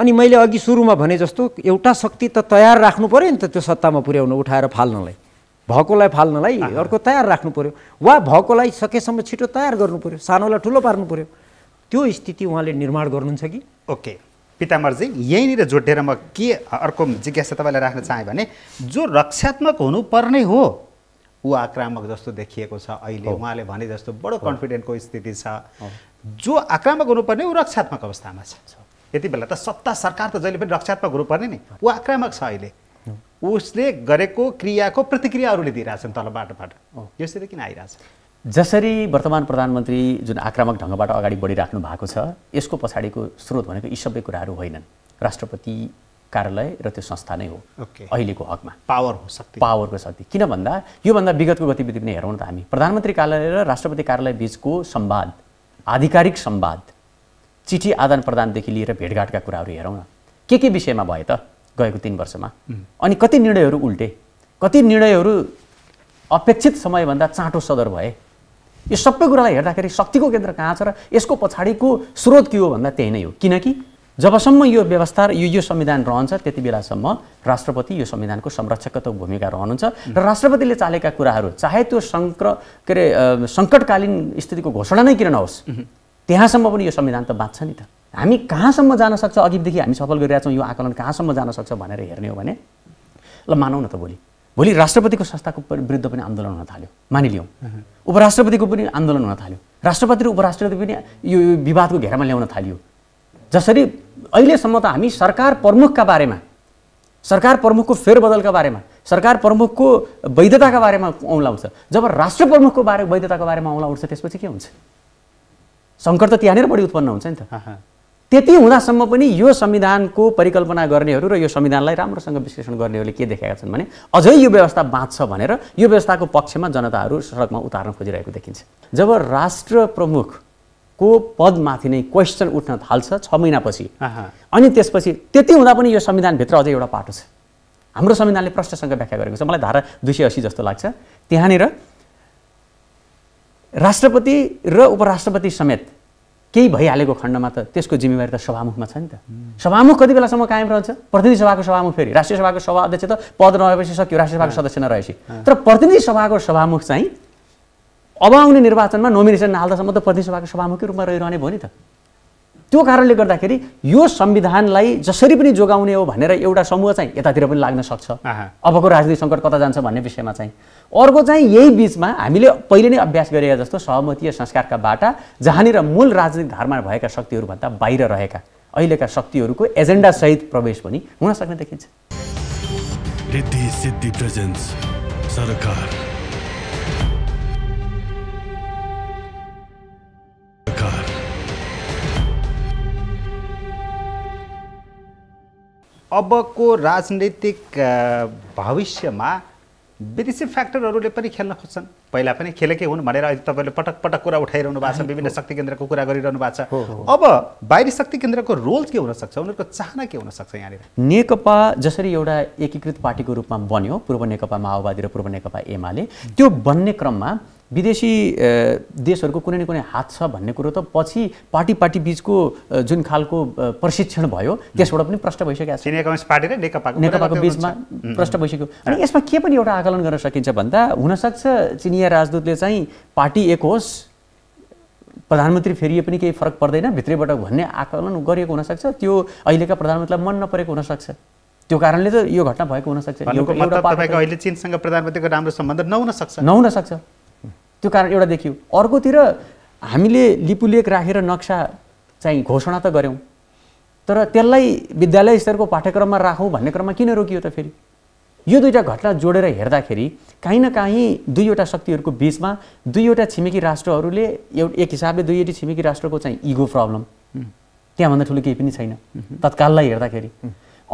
अनि मैले अघि सुरुमा भने जस्तो एउटा शक्ति त तयार राख्नु पऱ्यो नि त त्यो सत्तामा पुर्याउन उठाएर फाल्नलाई भएकोलाई फाल्नलाई अर्को तयार राख्नु पऱ्यो वा भएकोलाई सकेसम्म छिटो तयार गर्नु पऱ्यो सानोलाई ठुलो पार्नु पऱ्यो त्यो स्थिति उहाँले निर्माण गर्नुहुन्छ कि ओके पितामर्जी यहीँनिर जोडेर म के अर्को जिज्ञासा तपाईँलाई राख्न चाहेँ भने जो रक्षात्मक हुनुपर्ने हो ऊ आक्रामक जस्तो देखिएको छ अहिले उहाँले भने जस्तो बडो कन्फिडेन्टको स्थिति छ जो आक्रामक हुनुपर्ने ऊ रक्षात्मक अवस्थामा छ यति बेला त सत्ता सरकार त जहिले पनि रक्षात्मक हुनुपर्ने नि ऊ आक्रामक छ अहिले उसले गरेको क्रियाको प्रतिक्रिया अरूले दिइरहेछन् तलबाटबाट यो स्थिति किन आइरहेछ जसरी वर्तमान प्रधानमन्त्री जुन आक्रामक ढङ्गबाट अगाडि बढिराख्नु भएको छ यसको पछाडिको स्रोत भनेको यी सबै कुराहरू होइनन् राष्ट्रपति कार्यालय र त्यो संस्था नै हो अहिलेको हकमा पावर हो शक्ति पावरको शक्ति किन भन्दा योभन्दा विगतको गतिविधि पनि हेरौँ त हामी प्रधानमन्त्री कार्यालय र राष्ट्रपति कार्यालय बिचको सम्वाद आधिकारिक सम्वाद चिठी आदान प्रदानदेखि लिएर भेटघाटका कुराहरू हेरौँ न के के विषयमा भए त गएको तिन वर्षमा अनि कति निर्णयहरू उल्टे कति निर्णयहरू अपेक्षित समयभन्दा चाँटो सदर भए यो सबै कुरालाई हेर्दाखेरि शक्तिको केन्द्र कहाँ छ र यसको पछाडिको स्रोत के हो भन्दा त्यही नै हो किनकि जबसम्म यो व्यवस्था यो यो संविधान रहन्छ त्यति बेलासम्म राष्ट्रपति यो संविधानको संरक्षकत्व भूमिका रहनुहुन्छ र राष्ट्रपतिले चालेका कुराहरू चाहे त्यो सङ्क्र के अरे सङ्कटकालीन स्थितिको घोषणा नै किन नहोस् त्यहाँसम्म पनि यो संविधान त बाँच्छ नि त हामी कहाँसम्म जान सक्छ अघिदेखि हामी सफल गरिरहेछौँ यो आकलन कहाँसम्म जान सक्छ भनेर हेर्ने हो भने ल मानौँ न त भोलि भोलि राष्ट्रपतिको संस्थाको विरुद्ध पनि आन्दोलन हुन थाल्यो मानिलियौँ उपराष्ट्रपतिको पनि आन्दोलन हुन थाल्यो राष्ट्रपति र उपराष्ट्रपति पनि यो विवादको घेरामा ल्याउन थाल्यो जसरी अहिलेसम्म त हामी सरकार प्रमुखका बारेमा सरकार प्रमुखको फेरबदलका बारेमा सरकार प्रमुखको वैधताका बारेमा औँला उठ्छ जब राष्ट्र प्रमुखको बारे वैधताको बारेमा औँला उठ्छ त्यसपछि के हुन्छ सङ्कट त त्यहाँनिर बढी उत्पन्न हुन्छ नि त त्यति हुँदासम्म पनि यो संविधानको परिकल्पना गर्नेहरू र यो संविधानलाई राम्रोसँग विश्लेषण गर्नेहरूले के देखाएका छन् भने अझै यो व्यवस्था बाँच्छ भनेर यो व्यवस्थाको पक्षमा जनताहरू सडकमा उतार्न खोजिरहेको देखिन्छ जब राष्ट्र प्रमुख को पदमाथि नै क्वेसन उठ्न थाल्छ छ महिनापछि अनि त्यसपछि त्यति हुँदा पनि यो संविधानभित्र अझै एउटा पाटो छ हाम्रो संविधानले प्रश्नसँग व्याख्या गरेको छ मलाई धारा दुई सय असी जस्तो लाग्छ त्यहाँनिर राष्ट्रपति र उपराष्ट्रपति समेत केही भइहालेको खण्डमा त त्यसको जिम्मेवारी त सभामुखमा छ नि त सभामुख कति बेलासम्म कायम रहन्छ प्रतिनिधि सभाको सभामुख फेरि राष्ट्रिय सभाको सभा अध्यक्ष त पद नरहेपछि सक्यो राष्ट्रिय सभाको सदस्य नरहेपछि तर प्रतिनिधि सभाको सभामुख चाहिँ अब आउने निर्वाचनमा नोमिनेसन नहाल्दासम्म त प्रतिनिधि सभाको सभामुखकै रूपमा रहिरहने भयो नि त त्यो कारणले गर्दाखेरि यो संविधानलाई जसरी पनि जोगाउने हो भनेर एउटा समूह चाहिँ यतातिर पनि लाग्न सक्छ अबको राजनीतिक सङ्कट कता जान्छ भन्ने विषयमा चाहिँ अर्को चाहिँ यही बिचमा हामीले पहिले नै अभ्यास गरेका जस्तो सहमतीय संस्कारका बाटा जहाँनिर मूल राजनीतिक धारमा भएका शक्तिहरूभन्दा बाहिर रहेका अहिलेका शक्तिहरूको एजेन्डासहित प्रवेश पनि हुन सक्ने देखिन्छ अबको राजनीतिक भविष्यमा विदेशी फ्याक्टरहरूले पनि खेल्न खोज्छन् पहिला पनि खेलेकै हुन् भनेर अहिले तपाईँले पटक पटक कुरा उठाइरहनु भएको छ विभिन्न शक्ति केन्द्रको कुरा गरिरहनु भएको छ अब बाहिरी शक्ति केन्द्रको रोल के हुनसक्छ उनीहरूको चाहना के हुनसक्छ यहाँनिर नेकपा जसरी एउटा एकीकृत पार्टीको रूपमा बन्यो पूर्व नेकपा माओवादी र पूर्व नेकपा एमाले त्यो बन्ने क्रममा विदेशी देशहरूको कुनै न कुनै हात छ भन्ने कुरो त पछि पार्टी पार्टी बिचको जुन खालको प्रशिक्षण भयो त्यसबाट पनि प्रष्ट भइसकेको छ नेकपाको बिचमा प्रष्ट भइसक्यो अनि यसमा के पनि एउटा आकलन गर्न सकिन्छ भन्दा हुनसक्छ चिनिया राजदूतले चाहिँ पार्टी एक होस् प्रधानमन्त्री फेरि पनि केही फरक पर्दैन भित्रैबाट भन्ने आकलन गरिएको हुनसक्छ त्यो अहिलेका प्रधानमन्त्रीलाई मन नपरेको हुनसक्छ त्यो कारणले त यो घटना भएको हुनसक्छ अहिले चिनसँग प्रधानमन्त्रीको राम्रो सम्बन्ध नहुन सक्छ नहुन सक्छ त्यो कारण एउटा देखियो अर्कोतिर हामीले लिपुलेख राखेर नक्सा चाहिँ घोषणा त गऱ्यौँ तर त्यसलाई विद्यालय स्तरको पाठ्यक्रममा राखौँ भन्ने क्रममा किन रोकियो त फेरि यो दुईवटा घटना जोडेर हेर्दाखेरि काहीँ न काहीँ दुईवटा शक्तिहरूको बिचमा दुईवटा छिमेकी राष्ट्रहरूले एउटा एक हिसाबले दुईवटी छिमेकी राष्ट्रको चाहिँ इगो प्रब्लम त्यहाँभन्दा ठुलो केही पनि छैन तत्काललाई हेर्दाखेरि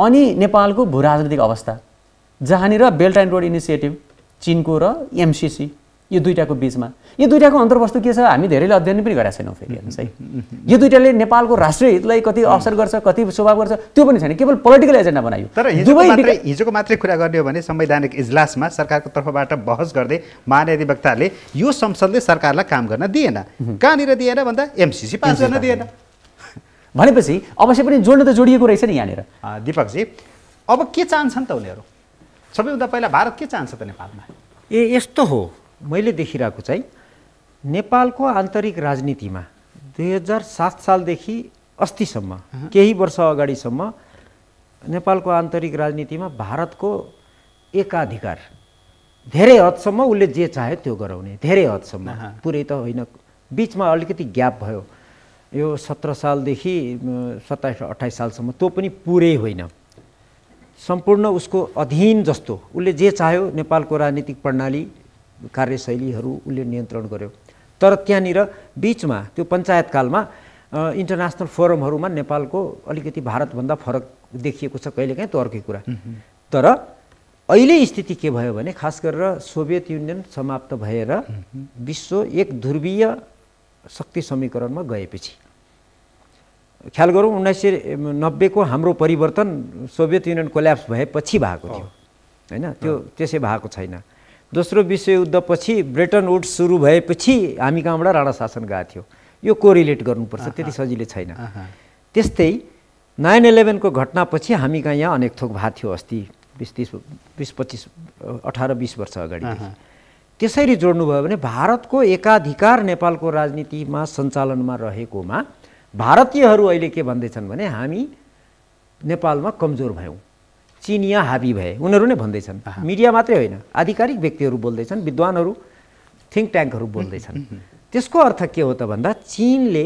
अनि नेपालको भूराजनीतिक अवस्था जहाँनिर बेल्ट एन्ड रोड इनिसिएटिभ चिनको र एमसिसी यो दुइटाको बिचमा यो दुइटाको अन्तर्वस्तु के छ हामी धेरैले अध्ययन पनि गरेका छैनौँ फेरि हेर्नुहोस् है यो दुइटाले नेपालको राष्ट्रिय हितलाई कति असर गर्छ कति स्वभाव गर्छ त्यो पनि छैन केवल पोलिटिकल एजेन्डा बनायो तर हिजोको मात्रै कुरा गर्ने हो भने संवैधानिक इजलासमा सरकारको तर्फबाट बहस गर्दै महाधिवक्ताले यो संसदले सरकारलाई काम गर्न दिएन कहाँनिर दिएन भन्दा एमसिसी पास गर्न दिएन भनेपछि अवश्य पनि जोड्नु त जोडिएको रहेछ नि यहाँनिर दिपकजी अब के चाहन्छन् त उनीहरू सबैभन्दा पहिला भारत के चाहन्छ त नेपालमा ए यस्तो हो मैले देखिरहेको चाहिँ नेपालको आन्तरिक राजनीतिमा दुई हजार सात सालदेखि अस्तिसम्म केही वर्ष अगाडिसम्म नेपालको आन्तरिक राजनीतिमा भारतको एकाधिकार धेरै हदसम्म उसले जे चाह्यो त्यो गराउने धेरै हदसम्म पुरै त होइन बिचमा अलिकति ग्याप भयो यो सत्र सालदेखि सत्ताइस अठाइस सालसम्म त्यो पनि पुरै होइन सम्पूर्ण उसको अधीन जस्तो उसले जे चाह्यो नेपालको राजनीतिक प्रणाली कार्यशैलीहरू उसले नियन्त्रण गर्यो तर त्यहाँनिर बिचमा त्यो पञ्चायतकालमा इन्टरनेसनल फोरमहरूमा नेपालको अलिकति भारतभन्दा फरक देखिएको छ कहिलेकाहीँ त अर्कै कुरा तर अहिले स्थिति के भयो भने खास गरेर सोभियत युनियन समाप्त भएर विश्व एक ध्रुवीय शक्ति समीकरणमा गएपछि ख्याल गरौँ उन्नाइस सय नब्बेको हाम्रो परिवर्तन सोभियत युनियन कोल्याप्स भएपछि भएको थियो होइन त्यो त्यसै भएको छैन दोस्रो विश्वयुद्धपछि ब्रिटन वुड सुरु भएपछि हामी कहाँबाट राणा शासन गएको थियो यो कोरिलेट गर्नुपर्छ त्यति सजिलो छैन त्यस्तै नाइन इलेभेनको घटनापछि हामी कहाँ यहाँ अनेक थोक भएको थियो अस्ति बिस तिस बिस पच्चिस अठार बिस वर्ष अगाडि त्यसरी जोड्नुभयो भने भारतको एकाधिकार नेपालको राजनीतिमा सञ्चालनमा रहेकोमा भारतीयहरू अहिले के भन्दैछन् भने हामी नेपालमा कमजोर भयौँ चिनिया हाबी भए उनीहरू नै भन्दैछन् मिडिया मात्रै होइन आधिकारिक व्यक्तिहरू बोल्दैछन् विद्वानहरू थिङ्क ट्याङ्कहरू बोल्दैछन् त्यसको अर्थ के हो त भन्दा चिनले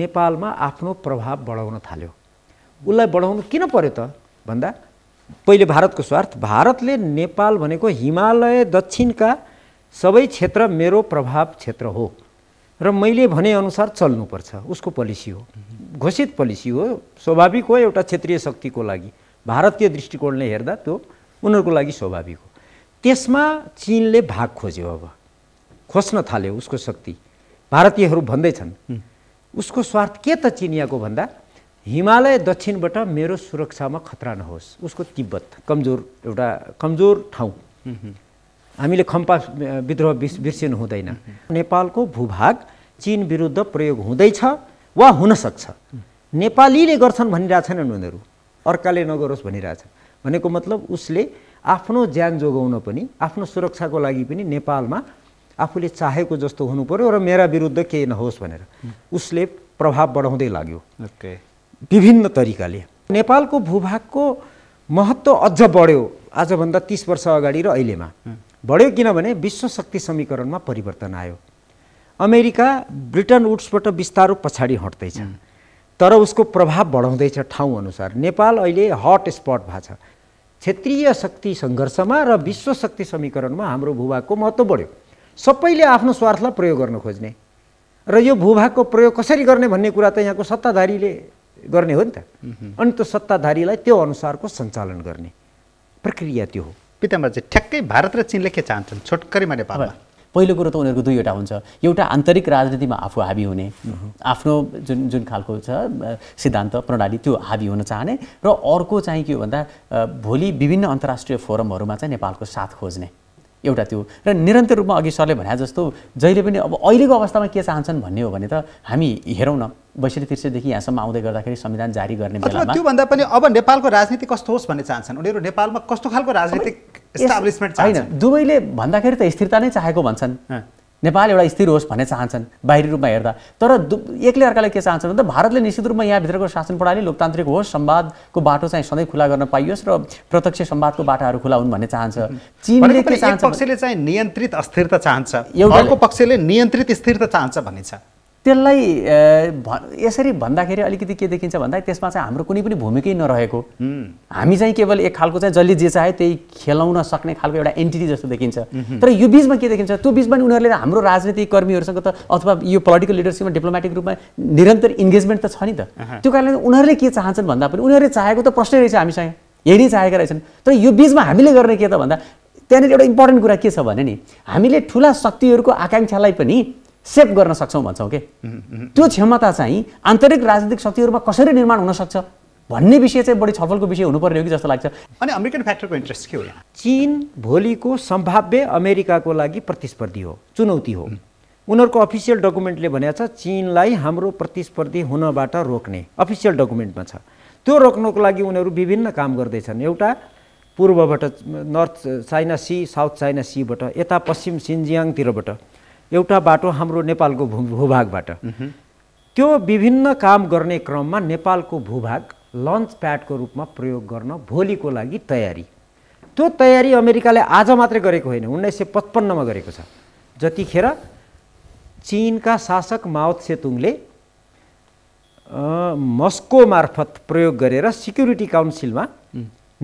नेपालमा आफ्नो प्रभाव बढाउन थाल्यो उसलाई बढाउनु किन पर्यो त भन्दा पहिले भारतको स्वार्थ भारतले नेपाल भनेको हिमालय दक्षिणका सबै क्षेत्र मेरो प्रभाव क्षेत्र हो र मैले भनेअनुसार चल्नुपर्छ उसको पोलिसी हो घोषित पोलिसी हो स्वाभाविक हो एउटा क्षेत्रीय शक्तिको लागि भारतीय दृष्टिकोणले हेर्दा त्यो उनीहरूको लागि स्वाभाविक हो त्यसमा चिनले भाग खोज्यो अब खोज्न थाल्यो उसको शक्ति भारतीयहरू भन्दैछन् उसको स्वार्थ के त चिनियाको भन्दा हिमालय दक्षिणबाट मेरो सुरक्षामा खतरा नहोस् उसको तिब्बत कमजोर एउटा कमजोर ठाउँ हामीले खम्पा विद्रोह बिर्स बिर्सिनु हुँदैन नेपालको भूभाग चिन विरुद्ध प्रयोग हुँदैछ वा हुनसक्छ नेपालीले गर्छन् भनिरहेछन् छैनन् उनीहरू अर्काले नगरोस् भनिरहेछ भनेको मतलब उसले आफ्नो ज्यान जोगाउन पनि आफ्नो सुरक्षाको लागि पनि नेपालमा आफूले चाहेको जस्तो हुनु पऱ्यो र मेरा विरुद्ध केही नहोस् भनेर उसले प्रभाव बढाउँदै लाग्यो विभिन्न तरिकाले नेपालको भूभागको महत्त्व अझ बढ्यो आजभन्दा तिस वर्ष अगाडि र अहिलेमा बढ्यो किनभने विश्व शक्ति समीकरणमा परिवर्तन आयो अमेरिका ब्रिटन वुड्सबाट बिस्तारो पछाडि हट्दैछ तर उसको प्रभाव बढाउँदैछ अनुसार नेपाल अहिले हट स्पट भएको छ क्षेत्रीय शक्ति सङ्घर्षमा र विश्व शक्ति समीकरणमा हाम्रो भूभागको महत्त्व बढ्यो सबैले आफ्नो स्वार्थलाई प्रयोग गर्न खोज्ने र यो भूभागको प्रयोग कसरी गर्ने भन्ने कुरा त यहाँको सत्ताधारीले गर्ने हो नि त अनि त्यो सत्ताधारीलाई त्यो अनुसारको सञ्चालन गर्ने प्रक्रिया त्यो हो पितामा चाहिँ ठ्याक्कै भारत र चिनले के चाहन्छन् छोटकरीमा नेपालमा पहिलो कुरो त उनीहरूको दुईवटा हुन्छ एउटा आन्तरिक राजनीतिमा आफू हाबी हुने आफ्नो जुन जुन खालको छ सिद्धान्त प्रणाली त्यो हाबी हुन चाहने र अर्को चाहिँ के हो भन्दा भोलि विभिन्न अन्तर्राष्ट्रिय फोरमहरूमा चाहिँ नेपालको साथ खोज्ने एउटा त्यो र निरन्तर रूपमा अघि सरले भने जस्तो जहिले पनि अब अहिलेको अवस्थामा के चाहन्छन् भन्ने हो भने त हामी हेरौँ न बैसठी त्रिसठीदेखि यहाँसम्म आउँदै गर्दाखेरि संविधान जारी गर्ने बेलामा त्योभन्दा पनि अब नेपालको राजनीति कस्तो होस् भन्ने चाहन्छन् उनीहरू नेपालमा कस्तो खालको राजनीतिक इस्टाब्लिसमेन्ट छैन दुवैले भन्दाखेरि त स्थिरता नै चाहेको भन्छन् नेपाल एउटा स्थिर होस् भन्ने चाहन्छन् बाहिरी रूपमा हेर्दा तर एकले अर्कालाई के चाहन्छन् भन्दा भारतले निश्चित रूपमा यहाँभित्रको शासन प्रणाली लोकतान्त्रिक होस् संवादको बाटो चाहिँ सधैँ खुला गर्न पाइयोस् र प्रत्यक्ष संवादको बाटाहरू खुला हुन् भन्ने चाहन्छ चिनले के चाहन्छ पक्षले चाहिँ नियन्त्रित अस्थिरता चाहन्छ एउटा पक्षले नियन्त्रित स्थिरता चाहन्छ भन्ने छ त्यसलाई यसरी भन्दाखेरि अलिकति के देखिन्छ भन्दा त्यसमा चाहिँ हाम्रो कुनै पनि भूमिकै नरहेको हामी चाहिँ केवल एक खालको चाहिँ जसले जे चाहे त्यही खेलाउन सक्ने खालको एउटा एन्टिटी जस्तो देखिन्छ तर यो बिचमा के देखिन्छ त्यो बिचमा पनि उनीहरूले हाम्रो राजनीतिक कर्मीहरूसँग त अथवा यो पोलिटिकल लिडरसिपमा डिप्लोमेटिक रूपमा निरन्तर इन्गेजमेन्ट त छ नि त त्यो कारणले उनीहरूले के चाहन्छन् भन्दा पनि उनीहरूले चाहेको त प्रश्नै रहेछ हामीसँग यही नै चाहेका रहेछन् तर यो बिचमा हामीले गर्ने के त भन्दा त्यहाँनिर एउटा इम्पोर्टेन्ट कुरा के छ भने नि हामीले ठुला शक्तिहरूको आकाङ्क्षालाई पनि सेभ गर्न सक्छौँ भन्छौँ कि त्यो क्षमता चाहिँ आन्तरिक राजनीतिक शक्तिहरूमा कसरी निर्माण हुनसक्छ भन्ने विषय चाहिँ बढी छलफलको विषय हुनुपर्ने हो कि जस्तो लाग्छ अनि अमेरिकन फ्याक्टरको इन्ट्रेस्ट के हो यहाँ चिन भोलिको सम्भाव्य अमेरिकाको लागि प्रतिस्पर्धी हो चुनौती हो उनीहरूको अफिसियल डकुमेन्टले भनेको छ चिनलाई हाम्रो प्रतिस्पर्धी हुनबाट रोक्ने अफिसियल डकुमेन्टमा छ त्यो रोक्नको लागि उनीहरू विभिन्न काम गर्दैछन् एउटा पूर्वबाट north China sea south China सीबाट यता पश्चिम सिन्जियाङतिरबाट एउटा बाटो हाम्रो नेपालको भू भूभागबाट त्यो विभिन्न काम गर्ने क्रममा नेपालको भूभाग लन्च प्याडको रूपमा प्रयोग गर्न भोलिको लागि तयारी त्यो तयारी अमेरिकाले आज मात्रै गरेको होइन उन्नाइस सय पचपन्नमा गरेको छ जतिखेर चिनका शासक माओत सेतुङले मस्को मार्फत प्रयोग गरेर सिक्युरिटी काउन्सिलमा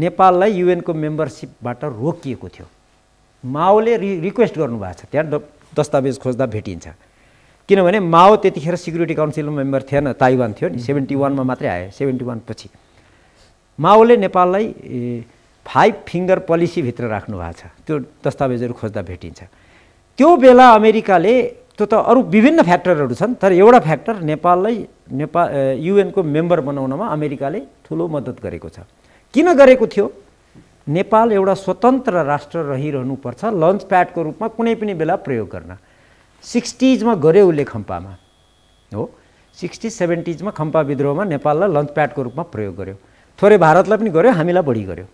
नेपाललाई युएनको मेम्बरसिपबाट रोकिएको थियो माओले रि रिक्वेस्ट गर्नुभएको छ त्यहाँ दस्तावेज खोज्दा भेटिन्छ किनभने माओ त्यतिखेर सिक्युरिटी काउन्सिल मेम्बर थिएन ताइवान थियो नि सेभेन्टी वानमा मात्रै आयो सेभेन्टी वान पछि माओले नेपाललाई फाइभ फिङ्गर पोलिसीभित्र राख्नु भएको छ त्यो दस्तावेजहरू खोज्दा भेटिन्छ त्यो बेला अमेरिकाले त्यो त अरू विभिन्न फ्याक्टरहरू छन् तर एउटा फ्याक्टर नेपाललाई नेपाल युएनको मेम्बर बनाउनमा अमेरिकाले ठुलो मद्दत गरेको छ किन गरेको थियो नेपाल एउटा स्वतन्त्र राष्ट्र रहिरहनुपर्छ लन्च प्याडको रूपमा कुनै पनि बेला प्रयोग गर्न सिक्सटिजमा गऱ्यो उसले खम्पामा हो सिक्सटिज सेभेन्टिजमा खम्पा विद्रोहमा नेपाललाई लन्च प्याडको रूपमा प्रयोग गर्यो थोरै भारतलाई पनि गऱ्यो हामीलाई बढी गऱ्यो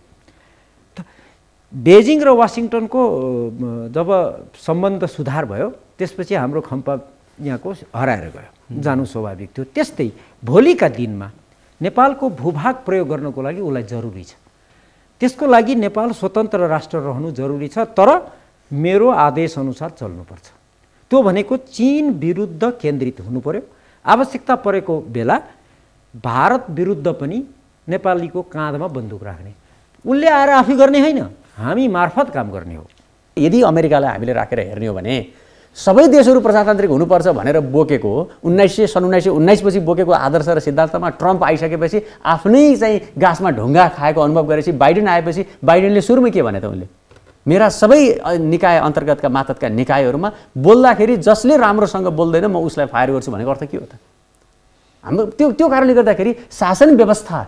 बेजिङ र वासिङटनको जब सम्बन्ध सुधार भयो त्यसपछि हाम्रो खम्पा यहाँको हराएर गयो जानु स्वाभाविक थियो त्यस्तै भोलिका दिनमा नेपालको भूभाग प्रयोग गर्नको लागि उसलाई जरुरी छ त्यसको लागि नेपाल स्वतन्त्र राष्ट्र रहनु जरुरी छ तर मेरो आदेशअनुसार चल्नुपर्छ त्यो भनेको चिन विरुद्ध केन्द्रित हुनु पर्यो आवश्यकता परेको बेला भारत विरुद्ध पनि नेपालीको काँधमा बन्दुक राख्ने उसले आएर आफै गर्ने होइन हामी मार्फत काम गर्ने हो यदि अमेरिकालाई हामीले राखेर हेर्ने हो भने सबै देशहरू प्रजातान्त्रिक हुनुपर्छ भनेर बोकेको उन्नाइस सय सन् उन्नाइस सय उन्नाइसपछि बोकेको आदर्श र सिद्धान्तमा ट्रम्प आइसकेपछि आफ्नै चाहिँ गाँसमा ढुङ्गा खाएको अनुभव गरेपछि बाइडेन आएपछि बाइडेनले सुरुमै के भने त उनले मेरा सबै निकाय अन्तर्गतका मातका निकायहरूमा बोल्दाखेरि जसले राम्रोसँग बोल्दैन म उसलाई फायर गर्छु भनेको अर्थ के हो त हाम्रो त्यो त्यो कारणले गर्दाखेरि शासन व्यवस्था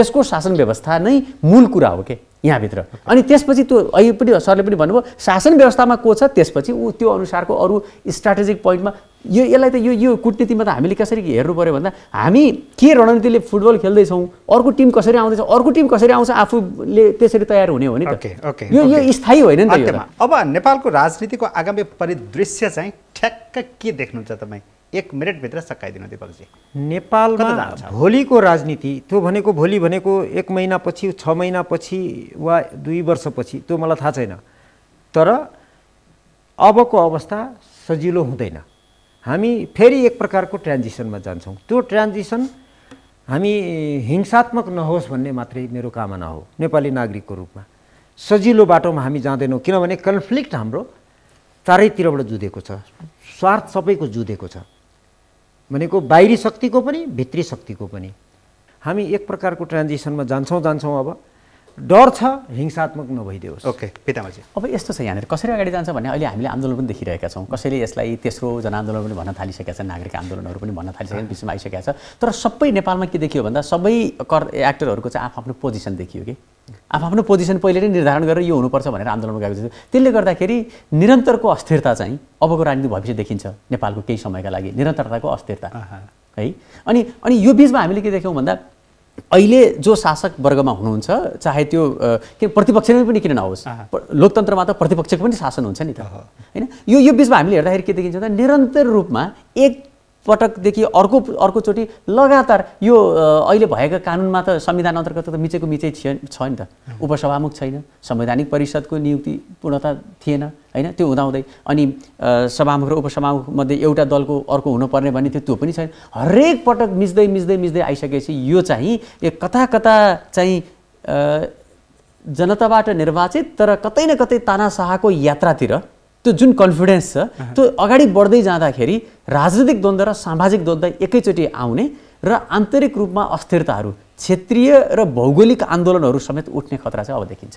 देशको शासन व्यवस्था नै मूल कुरा हो के यहाँभित्र अनि त्यसपछि त्यो अहिले पनि सरले पनि भन्नुभयो शासन व्यवस्थामा को छ त्यसपछि ऊ त्यो अनुसारको अरू स्ट्राटेजिक पोइन्टमा यो यसलाई त यो यो कुटनीतिमा त हामीले कसरी हेर्नु पऱ्यो भन्दा हामी के रणनीतिले फुटबल खेल्दैछौँ अर्को टिम कसरी आउँदैछ अर्को टिम कसरी आउँछ आफूले त्यसरी तयार हुने हो नि त यो यो स्थायी होइन नि त अब नेपालको राजनीतिको आगामी परिदृश्य चाहिँ ठ्याक्क के देख्नुहुन्छ तपाईँ एक मिनटभित्र सकाइदिनु दिपकजी नेपालमा भोलिको राजनीति त्यो भनेको भोलि भनेको एक महिनापछि छ महिनापछि वा दुई वर्षपछि त्यो मलाई थाहा छैन तर अबको अवस्था सजिलो हुँदैन हामी फेरि एक प्रकारको ट्रान्जिसनमा जान्छौँ त्यो ट्रान्जिसन हामी हिंसात्मक नहोस् भन्ने मात्रै मेरो कामना हो नेपाली नागरिकको रूपमा सजिलो बाटोमा हामी जाँदैनौँ किनभने कन्फ्लिक्ट हाम्रो चारैतिरबाट जुधेको छ स्वार्थ सबैको जुधेको छ भनेको बाहिरी शक्तिको पनि भित्री शक्तिको पनि हामी एक प्रकारको ट्रान्जिसनमा जान्छौँ जान्छौँ अब डर छ हिंसात्मक नभइदियोस् ओके पितामाजी अब यस्तो छ यहाँनिर कसरी अगाडि जान्छ भने अहिले हामीले आन्दोलन पनि देखिरहेका छौँ कसैले यसलाई तेस्रो जनआन्दोलन पनि भन्न थालिसकेका छन् नागरिक आन्दोलनहरू पनि भन्न थालिसकेका विषयमा आइसकेका छ तर सबै नेपालमा के देखियो भन्दा सबै कर एक्टरहरूको चाहिँ आफआफ्नो पोजिसन देखियो कि आफ्नो पोजिसन पहिले नै निर्धारण गरेर यो हुनुपर्छ भनेर आन्दोलनमा गएको थियो त्यसले गर्दाखेरि निरन्तरको अस्थिरता चाहिँ अबको राजनीति भविष्य देखिन्छ नेपालको केही समयका लागि निरन्तरताको अस्थिरता है अनि अनि यो बिचमा हामीले के देख्यौँ भन्दा अहिले जो शासक वर्गमा हुनुहुन्छ चाहे त्यो के नै पनि किन नहोस् लोकतन्त्रमा त प्रतिपक्षको पनि शासन हुन्छ नि त होइन यो यो बिचमा हामीले हेर्दाखेरि के देखिन्छ त निरन्तर रूपमा एक पटकदेखि अर्को अर्कोचोटि लगातार यो अहिले भएका कानुनमा त संविधान अन्तर्गत त मिचेको मिचै छ नि त उपसभामुख छैन संवैधानिक परिषदको नियुक्ति पूर्णता थिएन होइन त्यो हुँदाहुँदै अनि सभामुख र उपसभामुख मध्ये एउटा दलको अर्को हुनुपर्ने भन्ने थियो त्यो पनि छैन हरेक पटक मिच्दै मिच्दै मिच्दै आइसकेपछि यो चाहिँ यो कता कता चाहिँ जनताबाट निर्वाचित तर कतै न कतै तानाशाहको यात्रातिर त्यो जुन कन्फिडेन्स छ त्यो अगाडि बढ्दै जाँदाखेरि राजनीतिक द्वन्द्व र सामाजिक द्वन्द्व एकैचोटि आउने र आन्तरिक रूपमा अस्थिरताहरू क्षेत्रीय र भौगोलिक आन्दोलनहरू समेत उठ्ने खतरा चाहिँ अब देखिन्छ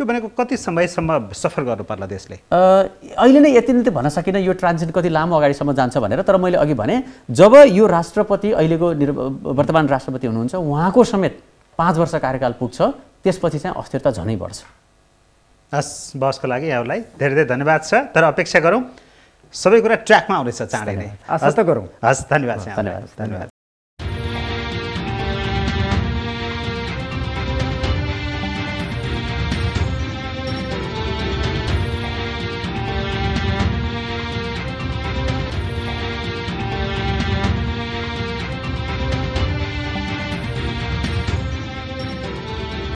त्यो भनेको कति समयसम्म सफर गर्नु पर्ला देशले अहिले नै यति नै त भन्न सकिनँ यो ट्रान्जिट कति लामो अगाडिसम्म जान्छ भनेर तर मैले अघि भने जब यो राष्ट्रपति अहिलेको वर्तमान राष्ट्रपति हुनुहुन्छ उहाँको समेत पाँच वर्ष कार्यकाल पुग्छ त्यसपछि चाहिँ अस्थिरता झनै बढ्छ हस् बसको लागि यहाँलाई धेरै धेरै धन्यवाद छ तर अपेक्षा गरौँ सबै कुरा ट्र्याकमा आउनेछ चाँडै नै हस् त गरौँ हस् धन्यवाद धन्यवाद धन्यवाद